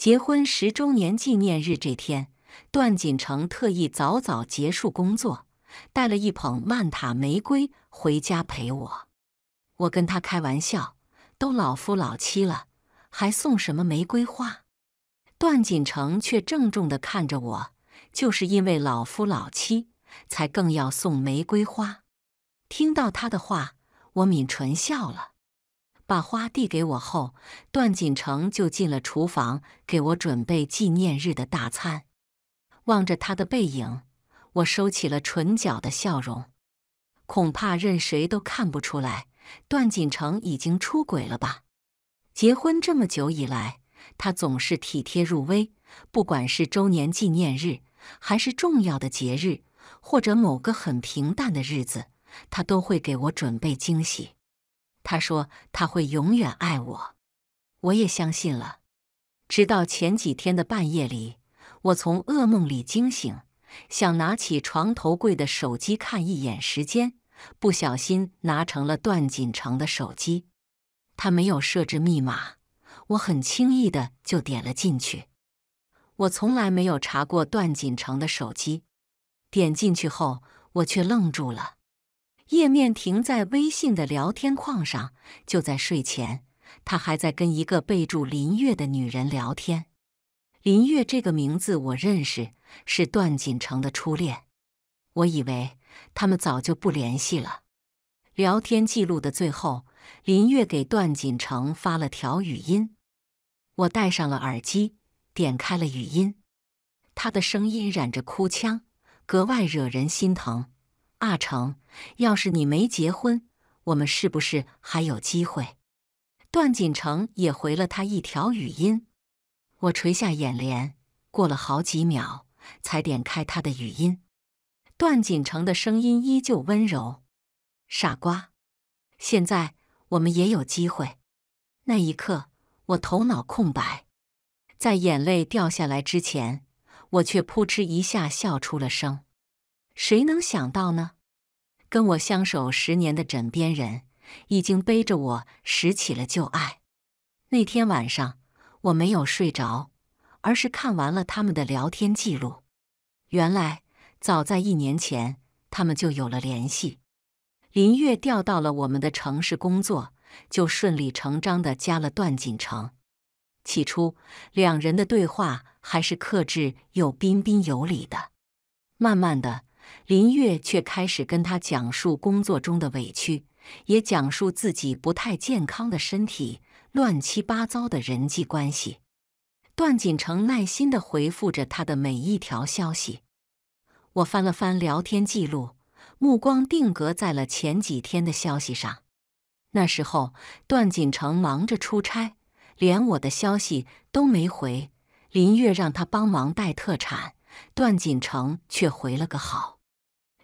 结婚十周年纪念日这天，段锦城特意早早结束工作，带了一捧曼塔玫瑰回家陪我。我跟他开玩笑，都老夫老妻了，还送什么玫瑰花？段锦城却郑重地看着我，就是因为老夫老妻，才更要送玫瑰花。听到他的话，我抿唇笑了。把花递给我后，段锦城就进了厨房，给我准备纪念日的大餐。望着他的背影，我收起了唇角的笑容。恐怕任谁都看不出来，段锦城已经出轨了吧？结婚这么久以来，他总是体贴入微，不管是周年纪念日，还是重要的节日，或者某个很平淡的日子，他都会给我准备惊喜。他说他会永远爱我，我也相信了。直到前几天的半夜里，我从噩梦里惊醒，想拿起床头柜的手机看一眼时间，不小心拿成了段锦城的手机。他没有设置密码，我很轻易的就点了进去。我从来没有查过段锦城的手机，点进去后，我却愣住了。页面停在微信的聊天框上，就在睡前，他还在跟一个备注“林月”的女人聊天。林月这个名字我认识，是段锦城的初恋。我以为他们早就不联系了。聊天记录的最后，林月给段锦城发了条语音。我戴上了耳机，点开了语音。他的声音染着哭腔，格外惹人心疼。阿成，要是你没结婚，我们是不是还有机会？段锦成也回了他一条语音。我垂下眼帘，过了好几秒才点开他的语音。段锦城的声音依旧温柔：“傻瓜，现在我们也有机会。”那一刻，我头脑空白，在眼泪掉下来之前，我却扑哧一下笑出了声。谁能想到呢？跟我相守十年的枕边人，已经背着我拾起了旧爱。那天晚上我没有睡着，而是看完了他们的聊天记录。原来早在一年前，他们就有了联系。林月调到了我们的城市工作，就顺理成章的加了段锦城。起初，两人的对话还是克制又彬彬有礼的，慢慢的。林月却开始跟他讲述工作中的委屈，也讲述自己不太健康的身体、乱七八糟的人际关系。段锦城耐心地回复着他的每一条消息。我翻了翻聊天记录，目光定格在了前几天的消息上。那时候段锦城忙着出差，连我的消息都没回。林月让他帮忙带特产，段锦城却回了个好。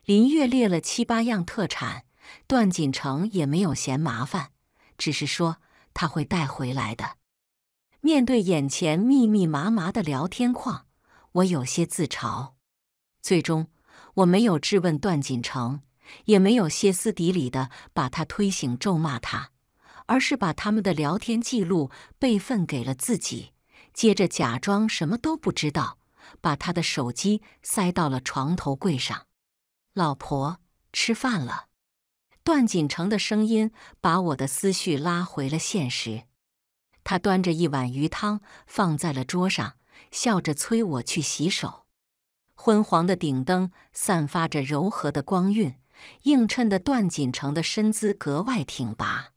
林月列了七八样特产，段锦城也没有嫌麻烦，只是说他会带回来的。面对眼前密密麻麻的聊天框，我有些自嘲。最终，我没有质问段锦城，也没有歇斯底里的把他推醒咒骂他，而是把他们的聊天记录备份给了自己，接着假装什么都不知道，把他的手机塞到了床头柜上。老婆，吃饭了。段锦城的声音把我的思绪拉回了现实。他端着一碗鱼汤放在了桌上，笑着催我去洗手。昏黄的顶灯散发着柔和的光晕，映衬的段锦城的身姿格外挺拔。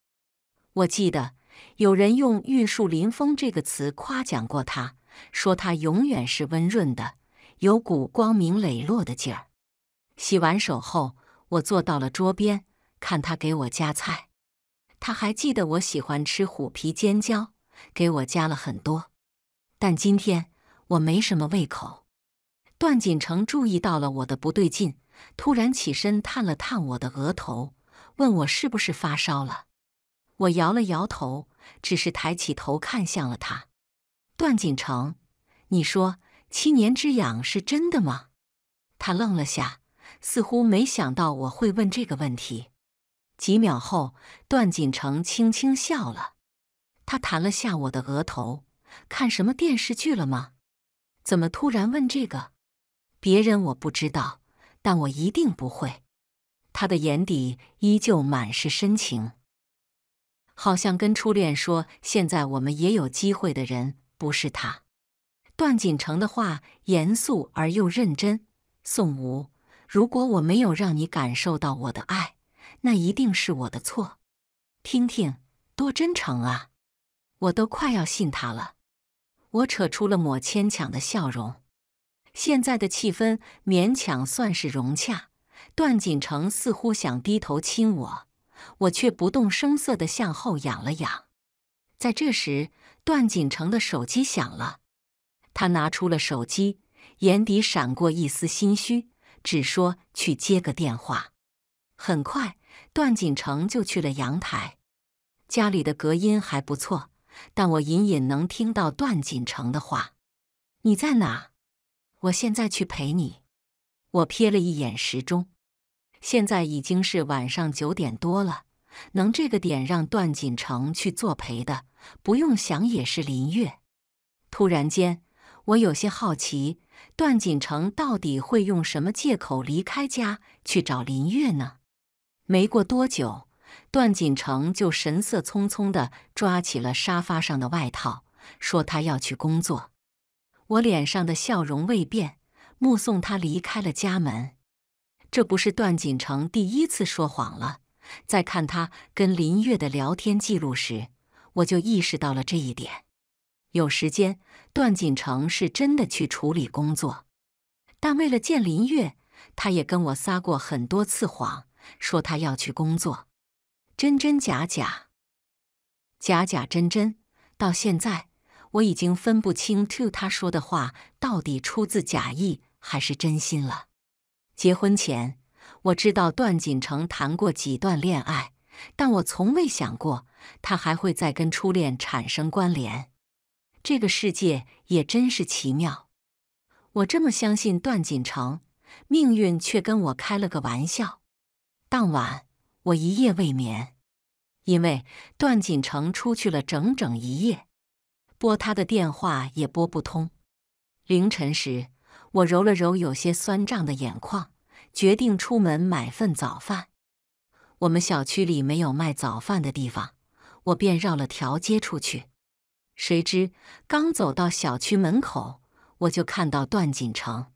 我记得有人用“玉树临风”这个词夸奖过他，说他永远是温润的，有股光明磊落的劲儿。洗完手后，我坐到了桌边，看他给我夹菜。他还记得我喜欢吃虎皮尖椒，给我夹了很多。但今天我没什么胃口。段锦城注意到了我的不对劲，突然起身探了探我的额头，问我是不是发烧了。我摇了摇头，只是抬起头看向了他。段锦城，你说七年之痒是真的吗？他愣了下。似乎没想到我会问这个问题，几秒后，段锦城轻轻笑了，他弹了下我的额头：“看什么电视剧了吗？怎么突然问这个？”别人我不知道，但我一定不会。他的眼底依旧满是深情，好像跟初恋说：“现在我们也有机会的人不是他。”段锦城的话严肃而又认真，宋吴。如果我没有让你感受到我的爱，那一定是我的错。听听，多真诚啊！我都快要信他了。我扯出了抹牵强的笑容。现在的气氛勉强算是融洽。段锦城似乎想低头亲我，我却不动声色的向后仰了仰。在这时，段锦城的手机响了。他拿出了手机，眼底闪过一丝心虚。只说去接个电话，很快段锦城就去了阳台。家里的隔音还不错，但我隐隐能听到段锦城的话：“你在哪？我现在去陪你。”我瞥了一眼时钟，现在已经是晚上九点多了。能这个点让段锦城去作陪的，不用想也是林月。突然间，我有些好奇。段锦城到底会用什么借口离开家去找林月呢？没过多久，段锦城就神色匆匆地抓起了沙发上的外套，说他要去工作。我脸上的笑容未变，目送他离开了家门。这不是段锦城第一次说谎了，在看他跟林月的聊天记录时，我就意识到了这一点。有时间，段锦城是真的去处理工作，但为了见林月，他也跟我撒过很多次谎，说他要去工作，真真假假，假假真真，到现在我已经分不清 to 他说的话到底出自假意还是真心了。结婚前，我知道段锦城谈过几段恋爱，但我从未想过他还会再跟初恋产生关联。这个世界也真是奇妙，我这么相信段锦城，命运却跟我开了个玩笑。当晚我一夜未眠，因为段锦城出去了整整一夜，拨他的电话也拨不通。凌晨时，我揉了揉有些酸胀的眼眶，决定出门买份早饭。我们小区里没有卖早饭的地方，我便绕了条街出去。谁知刚走到小区门口，我就看到段锦城。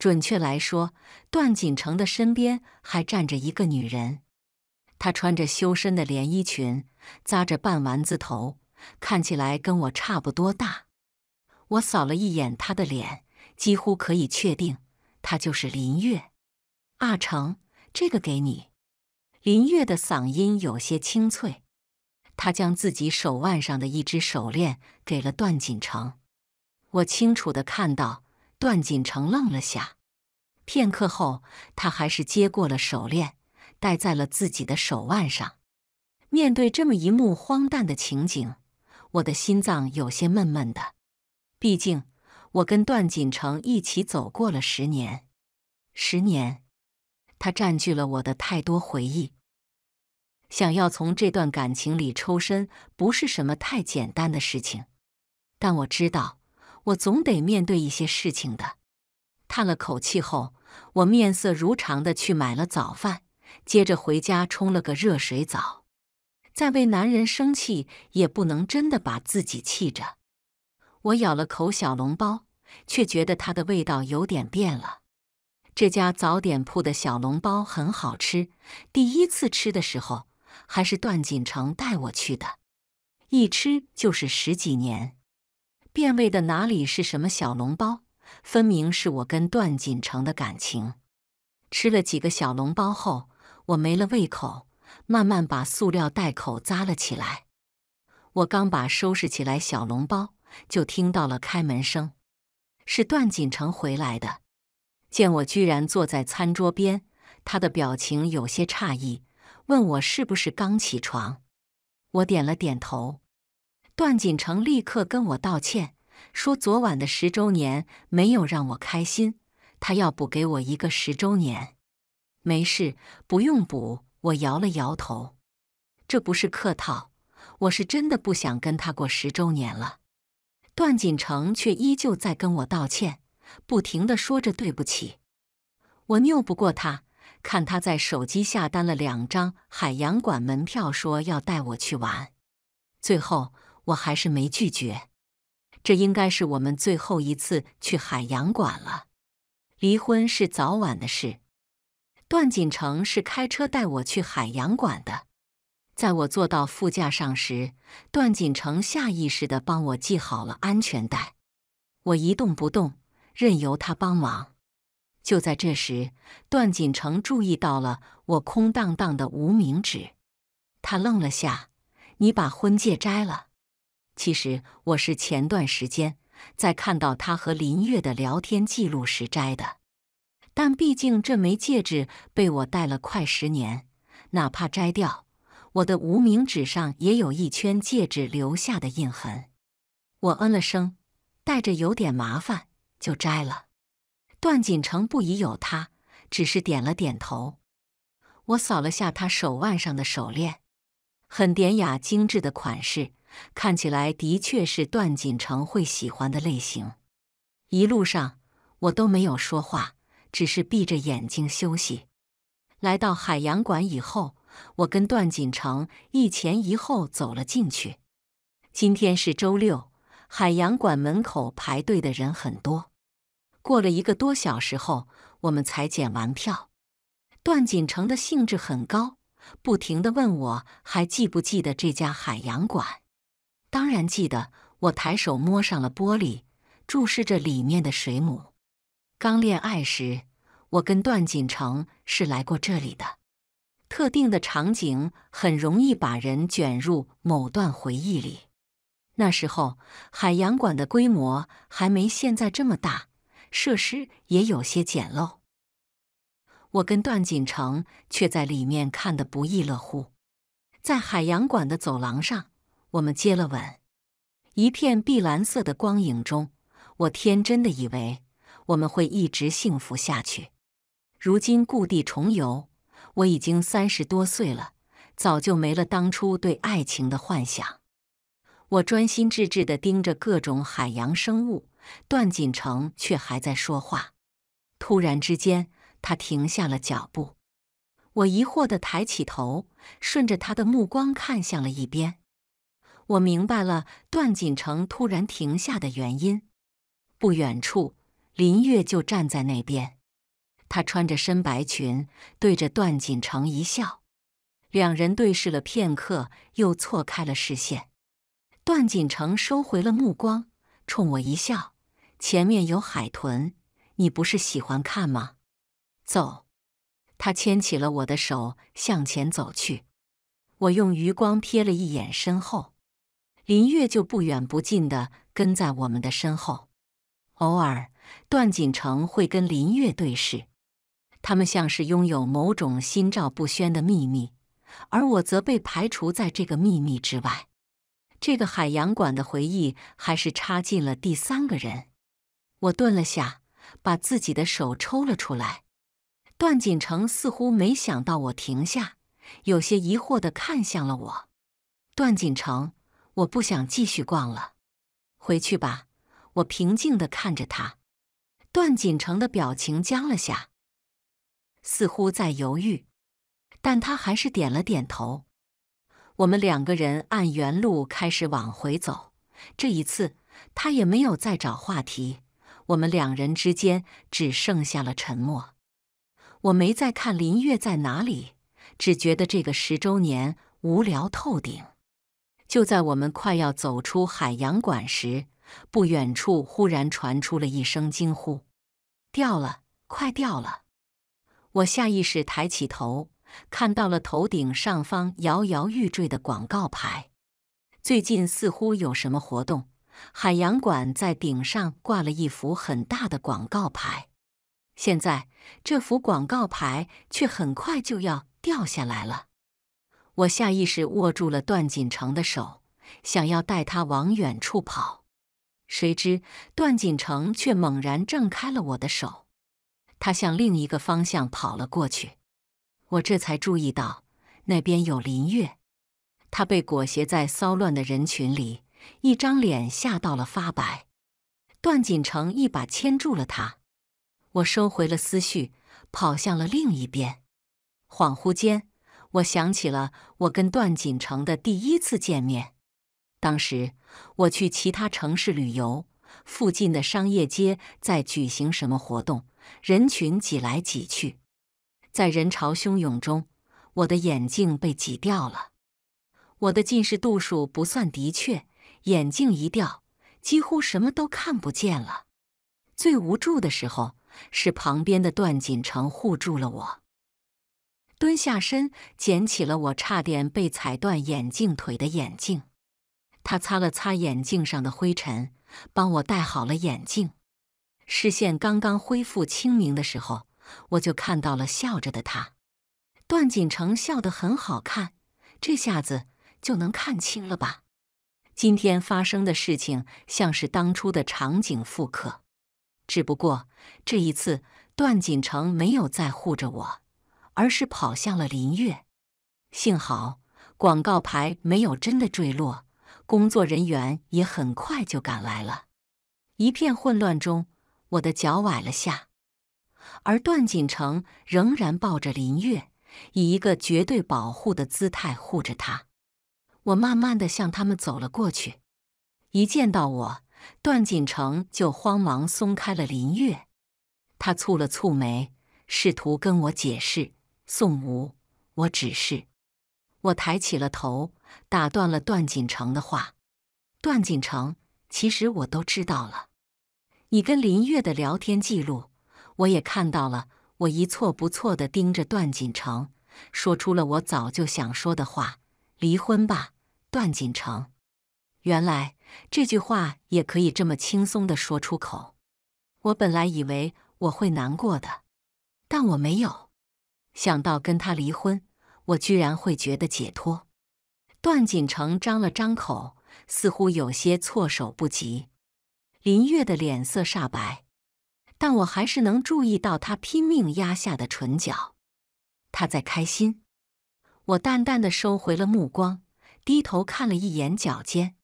准确来说，段锦城的身边还站着一个女人。她穿着修身的连衣裙，扎着半丸子头，看起来跟我差不多大。我扫了一眼她的脸，几乎可以确定，她就是林月。阿成，这个给你。林月的嗓音有些清脆。他将自己手腕上的一只手链给了段锦城。我清楚的看到，段锦城愣了下，片刻后，他还是接过了手链，戴在了自己的手腕上。面对这么一幕荒诞的情景，我的心脏有些闷闷的。毕竟，我跟段锦城一起走过了十年，十年，他占据了我的太多回忆。想要从这段感情里抽身，不是什么太简单的事情。但我知道，我总得面对一些事情的。叹了口气后，我面色如常地去买了早饭，接着回家冲了个热水澡。再为男人生气，也不能真的把自己气着。我咬了口小笼包，却觉得它的味道有点变了。这家早点铺的小笼包很好吃，第一次吃的时候。还是段锦城带我去的，一吃就是十几年。变味的哪里是什么小笼包，分明是我跟段锦城的感情。吃了几个小笼包后，我没了胃口，慢慢把塑料袋口扎了起来。我刚把收拾起来小笼包，就听到了开门声，是段锦城回来的。见我居然坐在餐桌边，他的表情有些诧异。问我是不是刚起床，我点了点头。段锦成立刻跟我道歉，说昨晚的十周年没有让我开心，他要补给我一个十周年。没事，不用补。我摇了摇头，这不是客套，我是真的不想跟他过十周年了。段锦成却依旧在跟我道歉，不停的说着对不起，我拗不过他。看他在手机下单了两张海洋馆门票，说要带我去玩。最后我还是没拒绝。这应该是我们最后一次去海洋馆了。离婚是早晚的事。段锦成是开车带我去海洋馆的。在我坐到副驾上时，段锦成下意识的帮我系好了安全带。我一动不动，任由他帮忙。就在这时，段锦城注意到了我空荡荡的无名指，他愣了下：“你把婚戒摘了？”其实我是前段时间在看到他和林月的聊天记录时摘的，但毕竟这枚戒指被我戴了快十年，哪怕摘掉，我的无名指上也有一圈戒指留下的印痕。我嗯了声：“戴着有点麻烦，就摘了。”段锦城不疑有他，只是点了点头。我扫了下他手腕上的手链，很典雅精致的款式，看起来的确是段锦城会喜欢的类型。一路上我都没有说话，只是闭着眼睛休息。来到海洋馆以后，我跟段锦城一前一后走了进去。今天是周六，海洋馆门口排队的人很多。过了一个多小时后，我们才检完票。段锦城的兴致很高，不停地问我还记不记得这家海洋馆。当然记得。我抬手摸上了玻璃，注视着里面的水母。刚恋爱时，我跟段锦城是来过这里的。特定的场景很容易把人卷入某段回忆里。那时候，海洋馆的规模还没现在这么大。设施也有些简陋，我跟段锦城却在里面看得不亦乐乎。在海洋馆的走廊上，我们接了吻。一片碧蓝色的光影中，我天真的以为我们会一直幸福下去。如今故地重游，我已经三十多岁了，早就没了当初对爱情的幻想。我专心致志的盯着各种海洋生物。段锦城却还在说话。突然之间，他停下了脚步。我疑惑的抬起头，顺着他的目光看向了一边。我明白了段锦城突然停下的原因。不远处，林月就站在那边。她穿着深白裙，对着段锦城一笑。两人对视了片刻，又错开了视线。段锦城收回了目光，冲我一笑。前面有海豚，你不是喜欢看吗？走，他牵起了我的手向前走去。我用余光瞥了一眼身后，林月就不远不近地跟在我们的身后。偶尔，段锦城会跟林月对视，他们像是拥有某种心照不宣的秘密，而我则被排除在这个秘密之外。这个海洋馆的回忆还是插进了第三个人。我顿了下，把自己的手抽了出来。段锦城似乎没想到我停下，有些疑惑的看向了我。段锦城，我不想继续逛了，回去吧。我平静的看着他。段锦城的表情僵了下，似乎在犹豫，但他还是点了点头。我们两个人按原路开始往回走。这一次，他也没有再找话题。我们两人之间只剩下了沉默。我没再看林月在哪里，只觉得这个十周年无聊透顶。就在我们快要走出海洋馆时，不远处忽然传出了一声惊呼：“掉了，快掉了！”我下意识抬起头，看到了头顶上方摇摇欲坠的广告牌。最近似乎有什么活动。海洋馆在顶上挂了一幅很大的广告牌，现在这幅广告牌却很快就要掉下来了。我下意识握住了段锦城的手，想要带他往远处跑，谁知段锦城却猛然挣开了我的手，他向另一个方向跑了过去。我这才注意到那边有林月，他被裹挟在骚乱的人群里。一张脸吓到了发白，段锦城一把牵住了他。我收回了思绪，跑向了另一边。恍惚间，我想起了我跟段锦城的第一次见面。当时我去其他城市旅游，附近的商业街在举行什么活动，人群挤来挤去，在人潮汹涌中，我的眼镜被挤掉了。我的近视度数不算的确。眼镜一掉，几乎什么都看不见了。最无助的时候，是旁边的段锦成护住了我，蹲下身捡起了我差点被踩断眼镜腿的眼镜。他擦了擦眼镜上的灰尘，帮我戴好了眼镜。视线刚刚恢复清明的时候，我就看到了笑着的他。段锦成笑得很好看，这下子就能看清了吧。今天发生的事情像是当初的场景复刻，只不过这一次段锦城没有再护着我，而是跑向了林月。幸好广告牌没有真的坠落，工作人员也很快就赶来了。一片混乱中，我的脚崴了下，而段锦城仍然抱着林月，以一个绝对保护的姿态护着他。我慢慢的向他们走了过去，一见到我，段锦城就慌忙松开了林月。他蹙了蹙眉，试图跟我解释：“宋吴，我只是……”我抬起了头，打断了段锦城的话：“段锦城，其实我都知道了，你跟林月的聊天记录我也看到了。”我一错不错的盯着段锦城，说出了我早就想说的话：“离婚吧。”段锦城，原来这句话也可以这么轻松地说出口。我本来以为我会难过的，但我没有想到跟他离婚，我居然会觉得解脱。段锦城张了张口，似乎有些措手不及。林月的脸色煞白，但我还是能注意到他拼命压下的唇角。他在开心。我淡淡的收回了目光。低头看了一眼脚尖，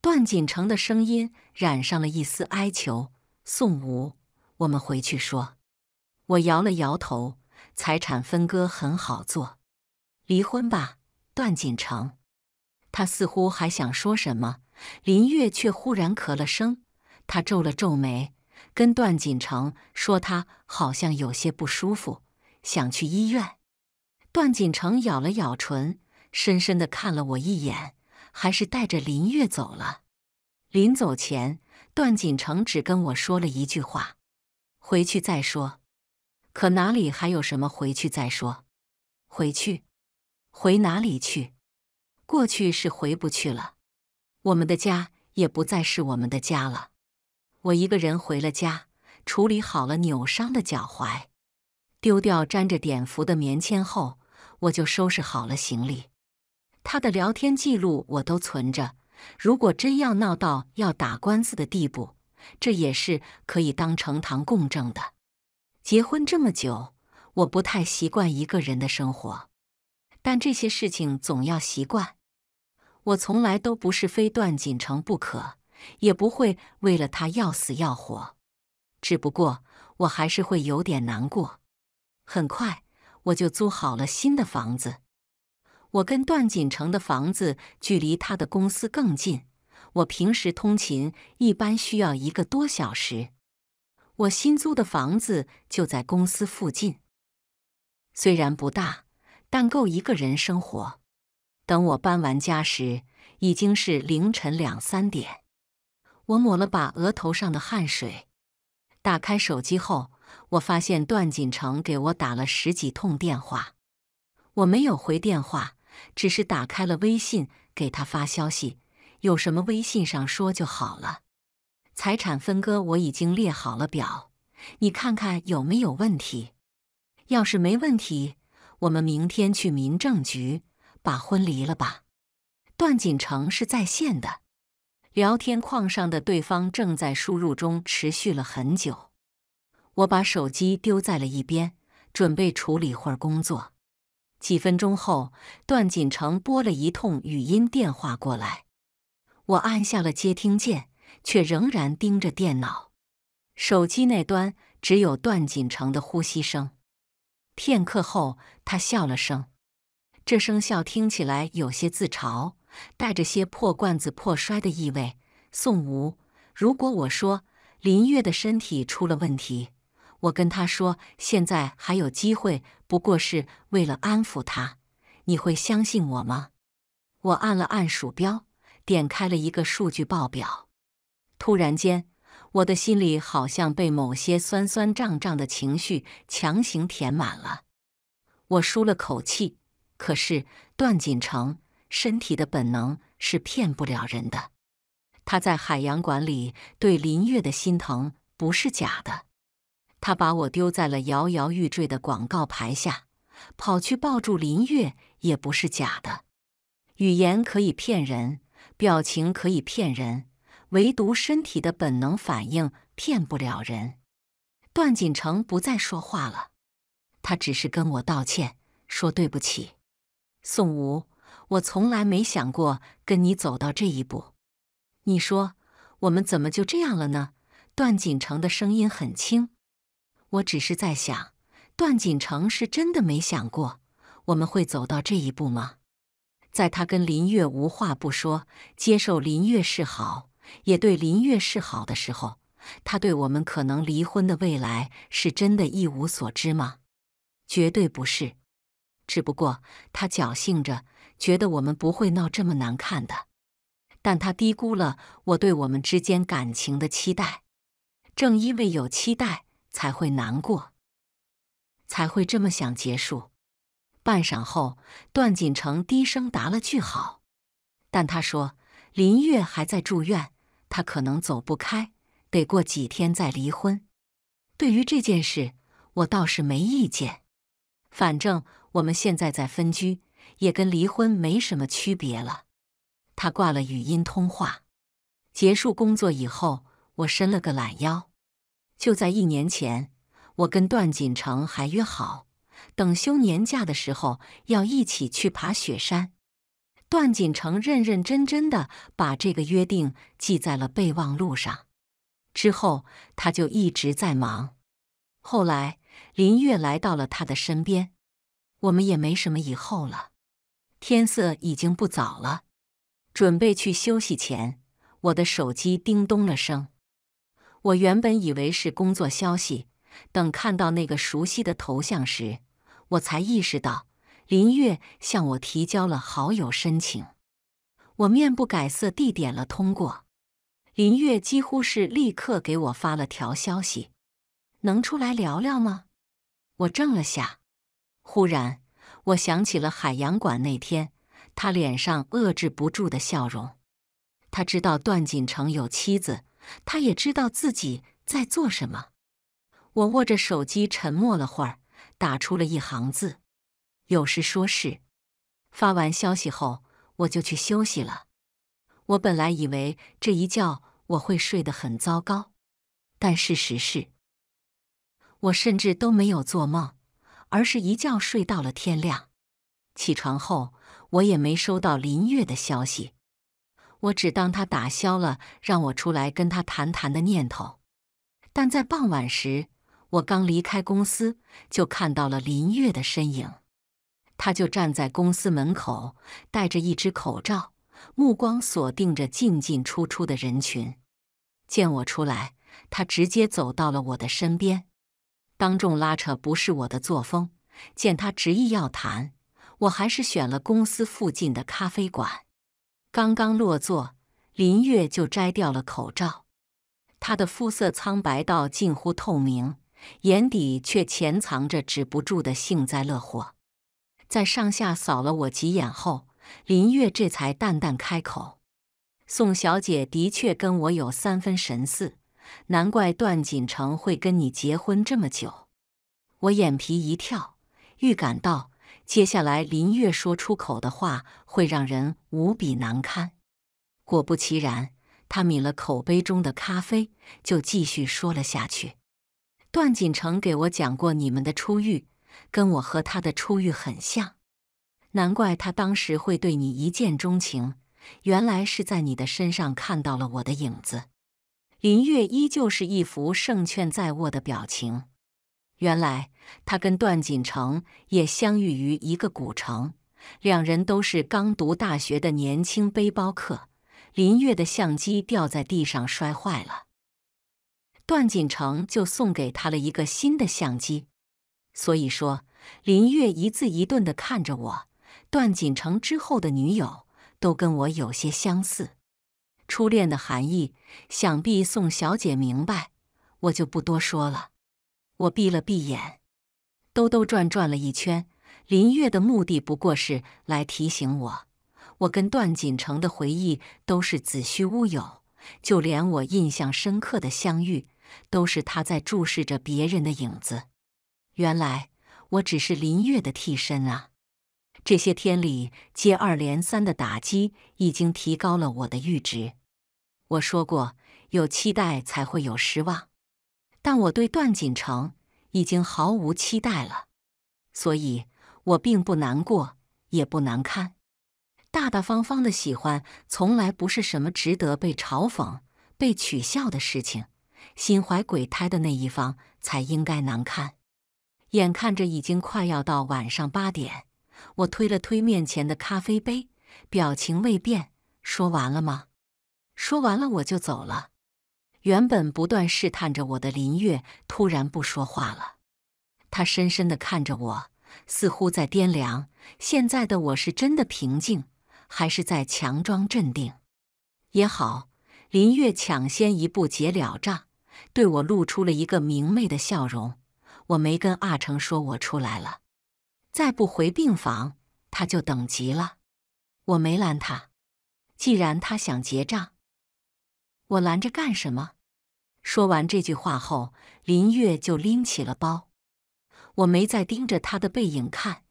段锦城的声音染上了一丝哀求：“宋武，我们回去说。”我摇了摇头：“财产分割很好做，离婚吧。”段锦城他似乎还想说什么，林月却忽然咳了声。他皱了皱眉，跟段锦城说：“他好像有些不舒服，想去医院。”段锦城咬了咬唇。深深的看了我一眼，还是带着林月走了。临走前，段锦城只跟我说了一句话：“回去再说。”可哪里还有什么回去再说？回去，回哪里去？过去是回不去了，我们的家也不再是我们的家了。我一个人回了家，处理好了扭伤的脚踝，丢掉沾着碘伏的棉签后，我就收拾好了行李。他的聊天记录我都存着，如果真要闹到要打官司的地步，这也是可以当呈堂供证的。结婚这么久，我不太习惯一个人的生活，但这些事情总要习惯。我从来都不是非段锦城不可，也不会为了他要死要活。只不过我还是会有点难过。很快我就租好了新的房子。我跟段锦城的房子距离他的公司更近，我平时通勤一般需要一个多小时。我新租的房子就在公司附近，虽然不大，但够一个人生活。等我搬完家时，已经是凌晨两三点。我抹了把额头上的汗水，打开手机后，我发现段锦城给我打了十几通电话，我没有回电话。只是打开了微信，给他发消息，有什么微信上说就好了。财产分割我已经列好了表，你看看有没有问题。要是没问题，我们明天去民政局把婚离了吧。段锦城是在线的，聊天框上的对方正在输入中，持续了很久。我把手机丢在了一边，准备处理会儿工作。几分钟后，段锦城拨了一通语音电话过来，我按下了接听键，却仍然盯着电脑。手机那端只有段锦城的呼吸声。片刻后，他笑了声，这声笑听起来有些自嘲，带着些破罐子破摔的意味。宋吴，如果我说林月的身体出了问题，我跟他说现在还有机会。不过是为了安抚他，你会相信我吗？我按了按鼠标，点开了一个数据报表。突然间，我的心里好像被某些酸酸胀胀的情绪强行填满了。我舒了口气，可是段锦城身体的本能是骗不了人的。他在海洋馆里对林月的心疼不是假的。他把我丢在了摇摇欲坠的广告牌下，跑去抱住林月也不是假的。语言可以骗人，表情可以骗人，唯独身体的本能反应骗不了人。段锦城不再说话了，他只是跟我道歉，说对不起，宋吴，我从来没想过跟你走到这一步。你说我们怎么就这样了呢？段锦城的声音很轻。我只是在想，段锦城是真的没想过我们会走到这一步吗？在他跟林月无话不说，接受林月示好，也对林月示好的时候，他对我们可能离婚的未来是真的一无所知吗？绝对不是。只不过他侥幸着，觉得我们不会闹这么难看的，但他低估了我对我们之间感情的期待。正因为有期待。才会难过，才会这么想结束。半晌后，段锦成低声答了句“好”，但他说林月还在住院，他可能走不开，得过几天再离婚。对于这件事，我倒是没意见，反正我们现在在分居，也跟离婚没什么区别了。他挂了语音通话。结束工作以后，我伸了个懒腰。就在一年前，我跟段锦城还约好，等休年假的时候要一起去爬雪山。段锦城认认真真的把这个约定记在了备忘录上，之后他就一直在忙。后来林月来到了他的身边，我们也没什么以后了。天色已经不早了，准备去休息前，我的手机叮咚了声。我原本以为是工作消息，等看到那个熟悉的头像时，我才意识到林月向我提交了好友申请。我面不改色地点了通过。林月几乎是立刻给我发了条消息：“能出来聊聊吗？”我怔了下，忽然我想起了海洋馆那天他脸上遏制不住的笑容。他知道段锦成有妻子。他也知道自己在做什么。我握着手机，沉默了会儿，打出了一行字：“有时说是。”发完消息后，我就去休息了。我本来以为这一觉我会睡得很糟糕，但事实是，我甚至都没有做梦，而是一觉睡到了天亮。起床后，我也没收到林月的消息。我只当他打消了让我出来跟他谈谈的念头，但在傍晚时，我刚离开公司，就看到了林月的身影。他就站在公司门口，戴着一只口罩，目光锁定着进进出出的人群。见我出来，他直接走到了我的身边，当众拉扯不是我的作风。见他执意要谈，我还是选了公司附近的咖啡馆。刚刚落座，林月就摘掉了口罩。她的肤色苍白到近乎透明，眼底却潜藏着止不住的幸灾乐祸。在上下扫了我几眼后，林月这才淡淡开口：“宋小姐的确跟我有三分神似，难怪段锦城会跟你结婚这么久。”我眼皮一跳，预感到。接下来，林月说出口的话会让人无比难堪。果不其然，他抿了口杯中的咖啡，就继续说了下去。段锦城给我讲过你们的初遇，跟我和他的初遇很像，难怪他当时会对你一见钟情，原来是在你的身上看到了我的影子。林月依旧是一副胜券在握的表情。原来他跟段锦城也相遇于一个古城，两人都是刚读大学的年轻背包客。林月的相机掉在地上摔坏了，段锦城就送给他了一个新的相机。所以说，林月一字一顿地看着我，段锦城之后的女友都跟我有些相似。初恋的含义，想必宋小姐明白，我就不多说了。我闭了闭眼，兜兜转转了一圈，林月的目的不过是来提醒我，我跟段锦城的回忆都是子虚乌有，就连我印象深刻的相遇，都是他在注视着别人的影子。原来我只是林月的替身啊！这些天里接二连三的打击，已经提高了我的阈值。我说过，有期待才会有失望。但我对段锦城已经毫无期待了，所以我并不难过，也不难堪。大大方方的喜欢，从来不是什么值得被嘲讽、被取笑的事情。心怀鬼胎的那一方才应该难堪。眼看着已经快要到晚上八点，我推了推面前的咖啡杯，表情未变。说完了吗？说完了，我就走了。原本不断试探着我的林月突然不说话了，他深深的看着我，似乎在掂量现在的我是真的平静，还是在强装镇定。也好，林月抢先一步结了账，对我露出了一个明媚的笑容。我没跟阿成说我出来了，再不回病房他就等急了。我没拦他，既然他想结账，我拦着干什么？说完这句话后，林月就拎起了包。我没再盯着他的背影看，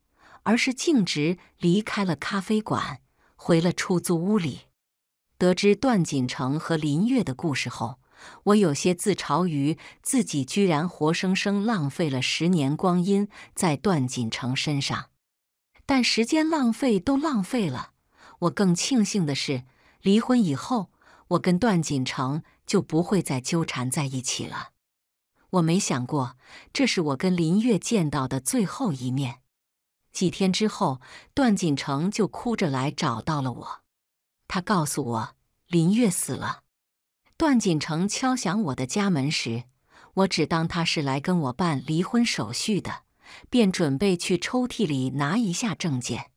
而是径直离开了咖啡馆，回了出租屋里。得知段锦城和林月的故事后，我有些自嘲于自己居然活生生浪费了十年光阴在段锦城身上。但时间浪费都浪费了，我更庆幸的是，离婚以后。我跟段锦成就不会再纠缠在一起了。我没想过，这是我跟林月见到的最后一面。几天之后，段锦成就哭着来找到了我，他告诉我林月死了。段锦成敲响我的家门时，我只当他是来跟我办离婚手续的，便准备去抽屉里拿一下证件，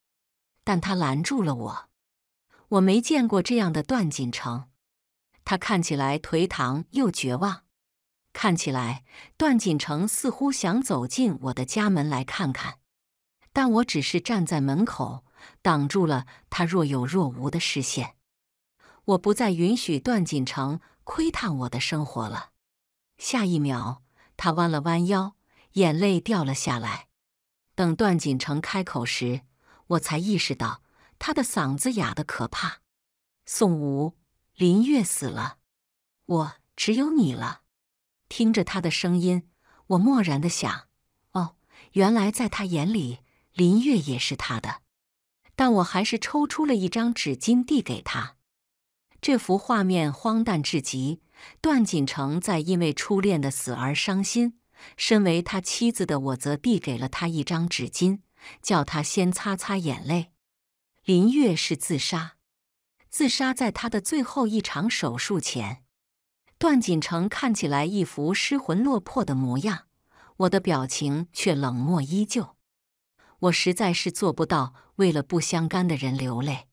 但他拦住了我。我没见过这样的段锦成。他看起来颓唐又绝望，看起来段锦城似乎想走进我的家门来看看，但我只是站在门口，挡住了他若有若无的视线。我不再允许段锦城窥探我的生活了。下一秒，他弯了弯腰，眼泪掉了下来。等段锦城开口时，我才意识到他的嗓子哑的可怕。宋武。林月死了，我只有你了。听着他的声音，我默然的想：哦，原来在他眼里，林月也是他的。但我还是抽出了一张纸巾递给他。这幅画面荒诞至极。段锦城在因为初恋的死而伤心，身为他妻子的我则递给了他一张纸巾，叫他先擦擦眼泪。林月是自杀。自杀在他的最后一场手术前，段锦城看起来一副失魂落魄的模样，我的表情却冷漠依旧。我实在是做不到为了不相干的人流泪。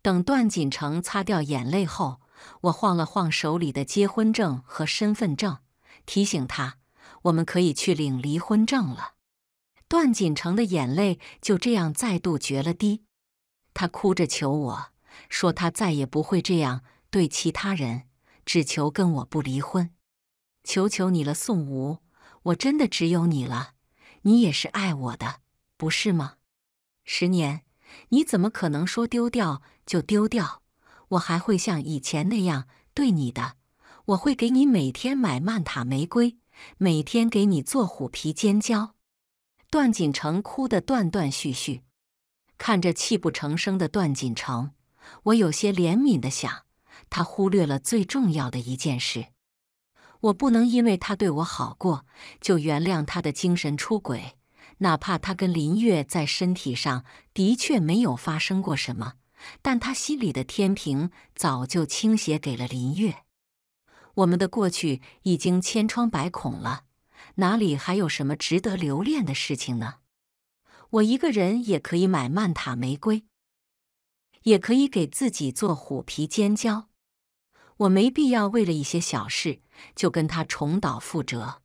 等段锦城擦掉眼泪后，我晃了晃手里的结婚证和身份证，提醒他，我们可以去领离婚证了。段锦城的眼泪就这样再度决了堤，他哭着求我。说他再也不会这样对其他人，只求跟我不离婚，求求你了，宋吴，我真的只有你了，你也是爱我的，不是吗？十年，你怎么可能说丢掉就丢掉？我还会像以前那样对你的，我会给你每天买曼塔玫瑰，每天给你做虎皮尖椒。段锦城哭得断断续续，看着泣不成声的段锦城。我有些怜悯的想，他忽略了最重要的一件事。我不能因为他对我好过，就原谅他的精神出轨。哪怕他跟林月在身体上的确没有发生过什么，但他心里的天平早就倾斜给了林月。我们的过去已经千疮百孔了，哪里还有什么值得留恋的事情呢？我一个人也可以买曼塔玫瑰。也可以给自己做虎皮尖椒，我没必要为了一些小事就跟他重蹈覆辙。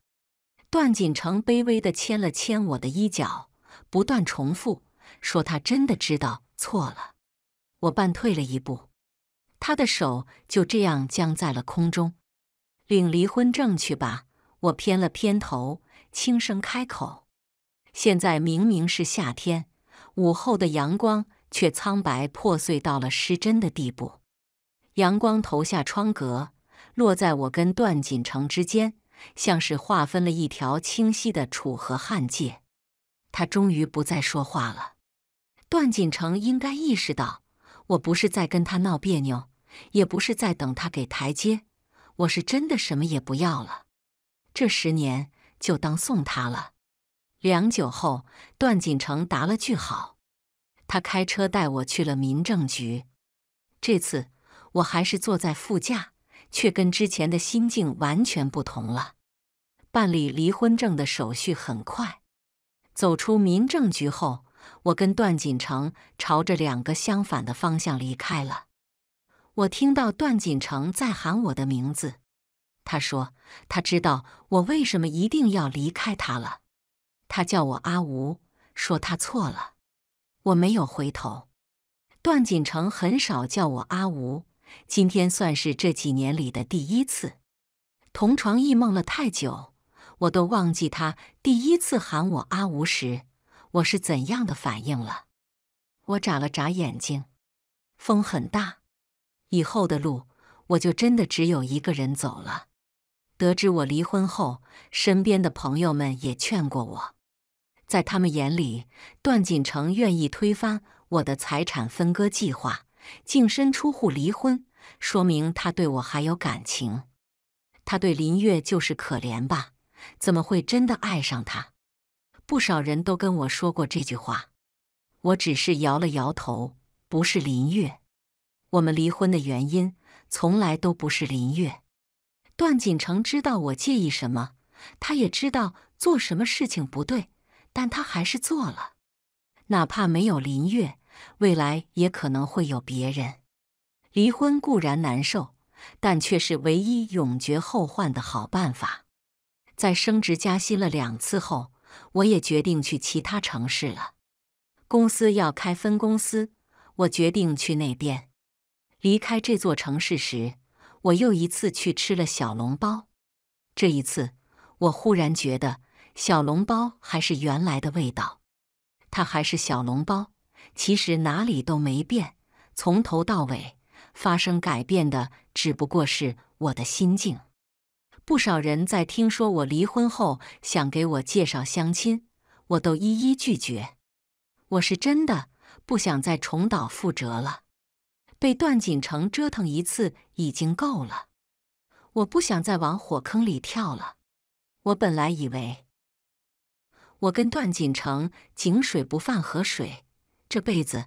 段锦城卑微的牵了牵我的衣角，不断重复说：“他真的知道错了。”我半退了一步，他的手就这样僵在了空中。领离婚证去吧，我偏了偏头，轻声开口。现在明明是夏天，午后的阳光。却苍白破碎到了失真的地步。阳光投下窗格，落在我跟段锦城之间，像是划分了一条清晰的楚河汉界。他终于不再说话了。段锦城应该意识到，我不是在跟他闹别扭，也不是在等他给台阶，我是真的什么也不要了。这十年就当送他了。良久后，段锦城答了句好。他开车带我去了民政局。这次我还是坐在副驾，却跟之前的心境完全不同了。办理离婚证的手续很快。走出民政局后，我跟段锦成朝着两个相反的方向离开了。我听到段锦成在喊我的名字。他说他知道我为什么一定要离开他了。他叫我阿吴，说他错了。我没有回头。段锦成很少叫我阿吴，今天算是这几年里的第一次同床异梦了。太久，我都忘记他第一次喊我阿吴时，我是怎样的反应了。我眨了眨眼睛。风很大，以后的路，我就真的只有一个人走了。得知我离婚后，身边的朋友们也劝过我。在他们眼里，段锦城愿意推翻我的财产分割计划，净身出户离婚，说明他对我还有感情。他对林月就是可怜吧？怎么会真的爱上他？不少人都跟我说过这句话，我只是摇了摇头。不是林月，我们离婚的原因从来都不是林月。段锦城知道我介意什么，他也知道做什么事情不对。但他还是做了，哪怕没有林月，未来也可能会有别人。离婚固然难受，但却是唯一永绝后患的好办法。在升职加薪了两次后，我也决定去其他城市了。公司要开分公司，我决定去那边。离开这座城市时，我又一次去吃了小笼包。这一次，我忽然觉得。小笼包还是原来的味道，它还是小笼包。其实哪里都没变，从头到尾发生改变的只不过是我的心境。不少人在听说我离婚后，想给我介绍相亲，我都一一拒绝。我是真的不想再重蹈覆辙了，被段锦城折腾一次已经够了，我不想再往火坑里跳了。我本来以为。我跟段锦城井水不犯河水，这辈子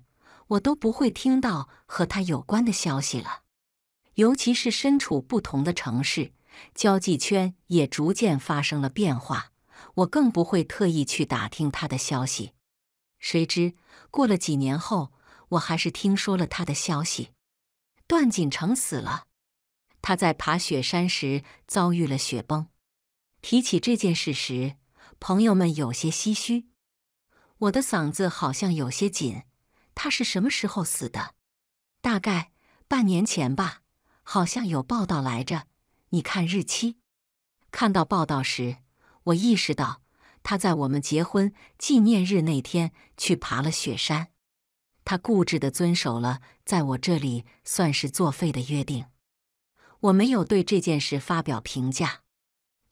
我都不会听到和他有关的消息了。尤其是身处不同的城市，交际圈也逐渐发生了变化，我更不会特意去打听他的消息。谁知过了几年后，我还是听说了他的消息。段锦城死了，他在爬雪山时遭遇了雪崩。提起这件事时。朋友们有些唏嘘，我的嗓子好像有些紧。他是什么时候死的？大概半年前吧，好像有报道来着。你看日期。看到报道时，我意识到他在我们结婚纪念日那天去爬了雪山。他固执地遵守了在我这里算是作废的约定。我没有对这件事发表评价。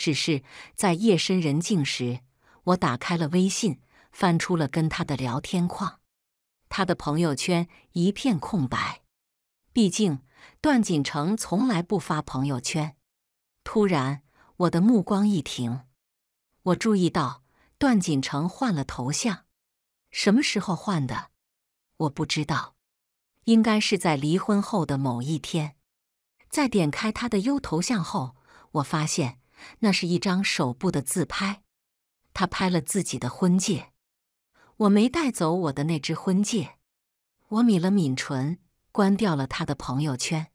只是在夜深人静时，我打开了微信，翻出了跟他的聊天框。他的朋友圈一片空白，毕竟段锦城从来不发朋友圈。突然，我的目光一停，我注意到段锦城换了头像。什么时候换的？我不知道，应该是在离婚后的某一天。在点开他的 U 头像后，我发现。那是一张手部的自拍，他拍了自己的婚戒。我没带走我的那只婚戒。我抿了抿唇，关掉了他的朋友圈。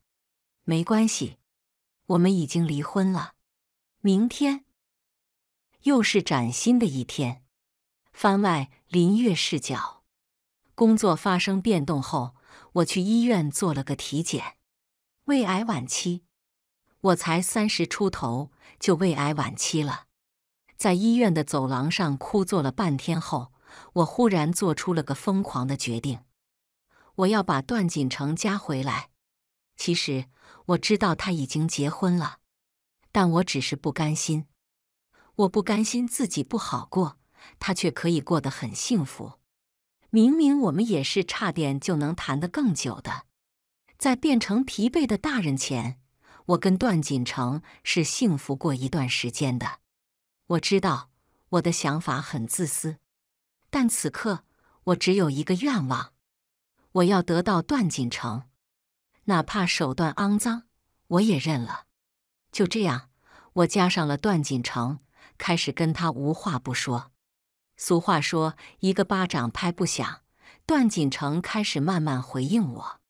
没关系，我们已经离婚了。明天又是崭新的一天。番外：林月视角。工作发生变动后，我去医院做了个体检，胃癌晚期。我才三十出头。就胃癌晚期了，在医院的走廊上枯坐了半天后，我忽然做出了个疯狂的决定：我要把段锦城加回来。其实我知道他已经结婚了，但我只是不甘心。我不甘心自己不好过，他却可以过得很幸福。明明我们也是差点就能谈得更久的，在变成疲惫的大人前。我跟段锦城是幸福过一段时间的，我知道我的想法很自私，但此刻我只有一个愿望，我要得到段锦城，哪怕手段肮脏，我也认了。就这样，我加上了段锦城，开始跟他无话不说。俗话说，一个巴掌拍不响，段锦城开始慢慢回应我。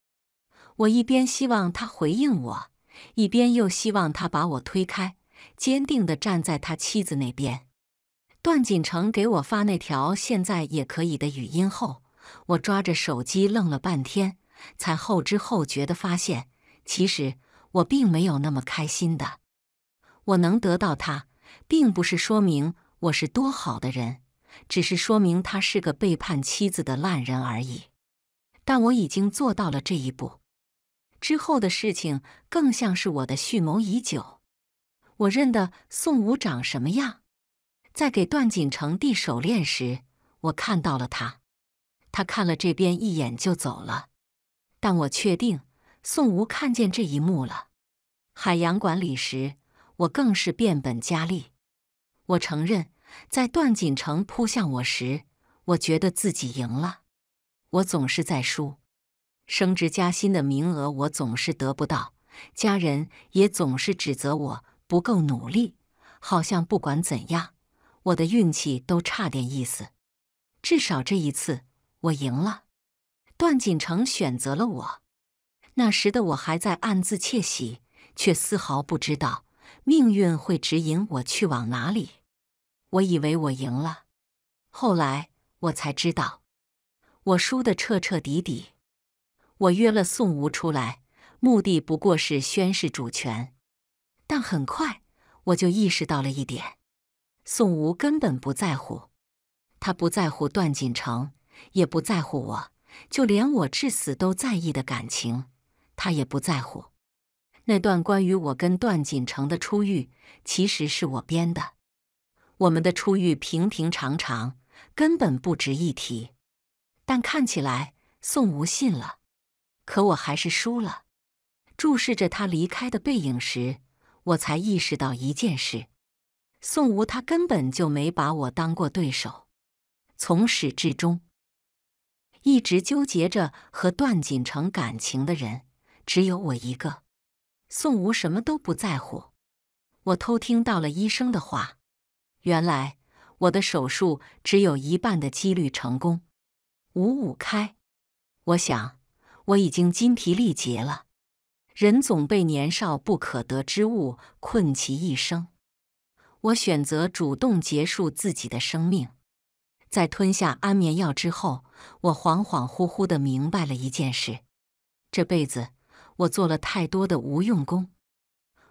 我一边希望他回应我。一边又希望他把我推开，坚定地站在他妻子那边。段锦城给我发那条“现在也可以”的语音后，我抓着手机愣了半天，才后知后觉地发现，其实我并没有那么开心的。我能得到他，并不是说明我是多好的人，只是说明他是个背叛妻子的烂人而已。但我已经做到了这一步。之后的事情更像是我的蓄谋已久。我认得宋吴长什么样，在给段锦城递手链时，我看到了他。他看了这边一眼就走了，但我确定宋吴看见这一幕了。海洋馆里时，我更是变本加厉。我承认，在段锦城扑向我时，我觉得自己赢了。我总是在输。升职加薪的名额我总是得不到，家人也总是指责我不够努力，好像不管怎样，我的运气都差点意思。至少这一次，我赢了。段锦城选择了我，那时的我还在暗自窃喜，却丝毫不知道命运会指引我去往哪里。我以为我赢了，后来我才知道，我输得彻彻底底。我约了宋吴出来，目的不过是宣示主权。但很快我就意识到了一点：宋吴根本不在乎，他不在乎段锦城，也不在乎我，就连我至死都在意的感情，他也不在乎。那段关于我跟段锦城的初遇，其实是我编的。我们的初遇平平常常，根本不值一提。但看起来，宋吴信了。可我还是输了。注视着他离开的背影时，我才意识到一件事：宋吴他根本就没把我当过对手。从始至终，一直纠结着和段锦城感情的人只有我一个。宋吴什么都不在乎。我偷听到了医生的话，原来我的手术只有一半的几率成功，五五开。我想。我已经精疲力竭了，人总被年少不可得之物困其一生。我选择主动结束自己的生命。在吞下安眠药之后，我恍恍惚惚的明白了一件事：这辈子我做了太多的无用功。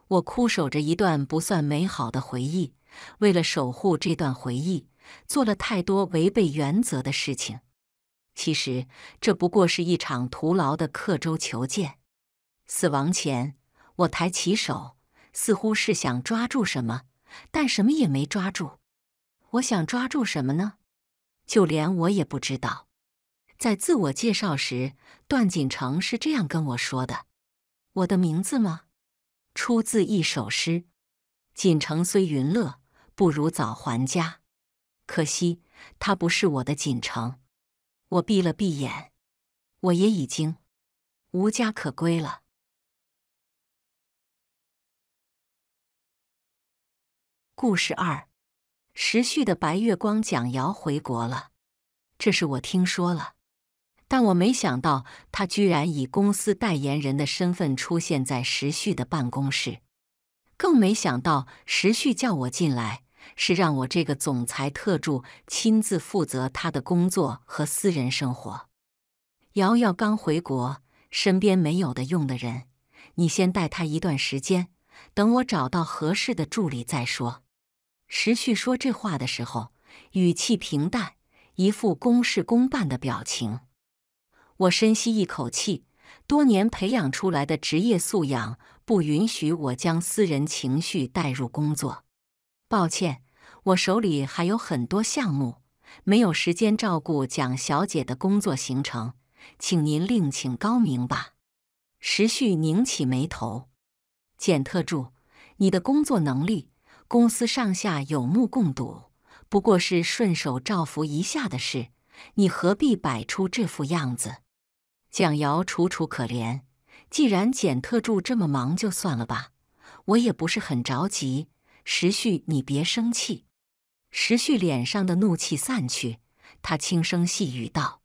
我苦守着一段不算美好的回忆，为了守护这段回忆，做了太多违背原则的事情。其实，这不过是一场徒劳的刻舟求剑。死亡前，我抬起手，似乎是想抓住什么，但什么也没抓住。我想抓住什么呢？就连我也不知道。在自我介绍时，段锦城是这样跟我说的：“我的名字吗？出自一首诗：‘锦城虽云乐，不如早还家。’可惜，他不是我的锦城。”我闭了闭眼，我也已经无家可归了。故事二，时旭的白月光蒋瑶回国了，这是我听说了，但我没想到他居然以公司代言人的身份出现在时旭的办公室，更没想到时旭叫我进来。是让我这个总裁特助亲自负责他的工作和私人生活。瑶瑶刚回国，身边没有的用的人，你先带他一段时间，等我找到合适的助理再说。时旭说这话的时候，语气平淡，一副公事公办的表情。我深吸一口气，多年培养出来的职业素养不允许我将私人情绪带入工作。抱歉，我手里还有很多项目，没有时间照顾蒋小姐的工作行程，请您另请高明吧。时旭拧起眉头：“简特助，你的工作能力，公司上下有目共睹，不过是顺手照拂一下的事，你何必摆出这副样子？”蒋瑶楚楚可怜：“既然简特助这么忙，就算了吧，我也不是很着急。”时旭，你别生气。时旭脸上的怒气散去，他轻声细语道：“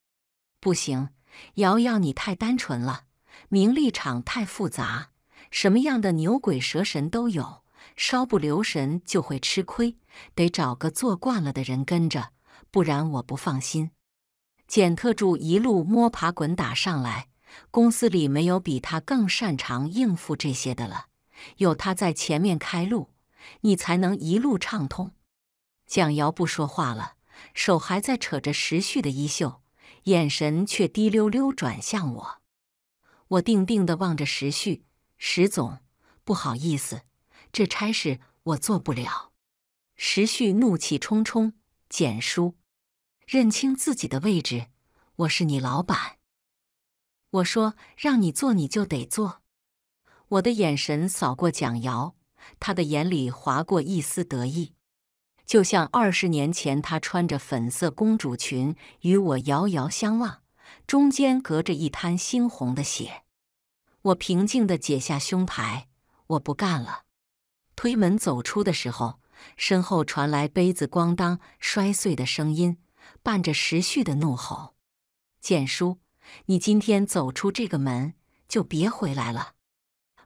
不行，瑶瑶，你太单纯了，名利场太复杂，什么样的牛鬼蛇神都有，稍不留神就会吃亏。得找个做惯了的人跟着，不然我不放心。”简特助一路摸爬滚打上来，公司里没有比他更擅长应付这些的了。有他在前面开路。你才能一路畅通。蒋瑶不说话了，手还在扯着石旭的衣袖，眼神却滴溜溜转向我。我定定地望着石旭，石总，不好意思，这差事我做不了。石旭怒气冲冲：“简叔，认清自己的位置，我是你老板。”我说：“让你做你就得做。”我的眼神扫过蒋瑶。他的眼里划过一丝得意，就像二十年前，他穿着粉色公主裙与我遥遥相望，中间隔着一滩猩红的血。我平静的解下胸牌，我不干了。推门走出的时候，身后传来杯子咣当摔碎的声音，伴着时序的怒吼：“简叔，你今天走出这个门，就别回来了。”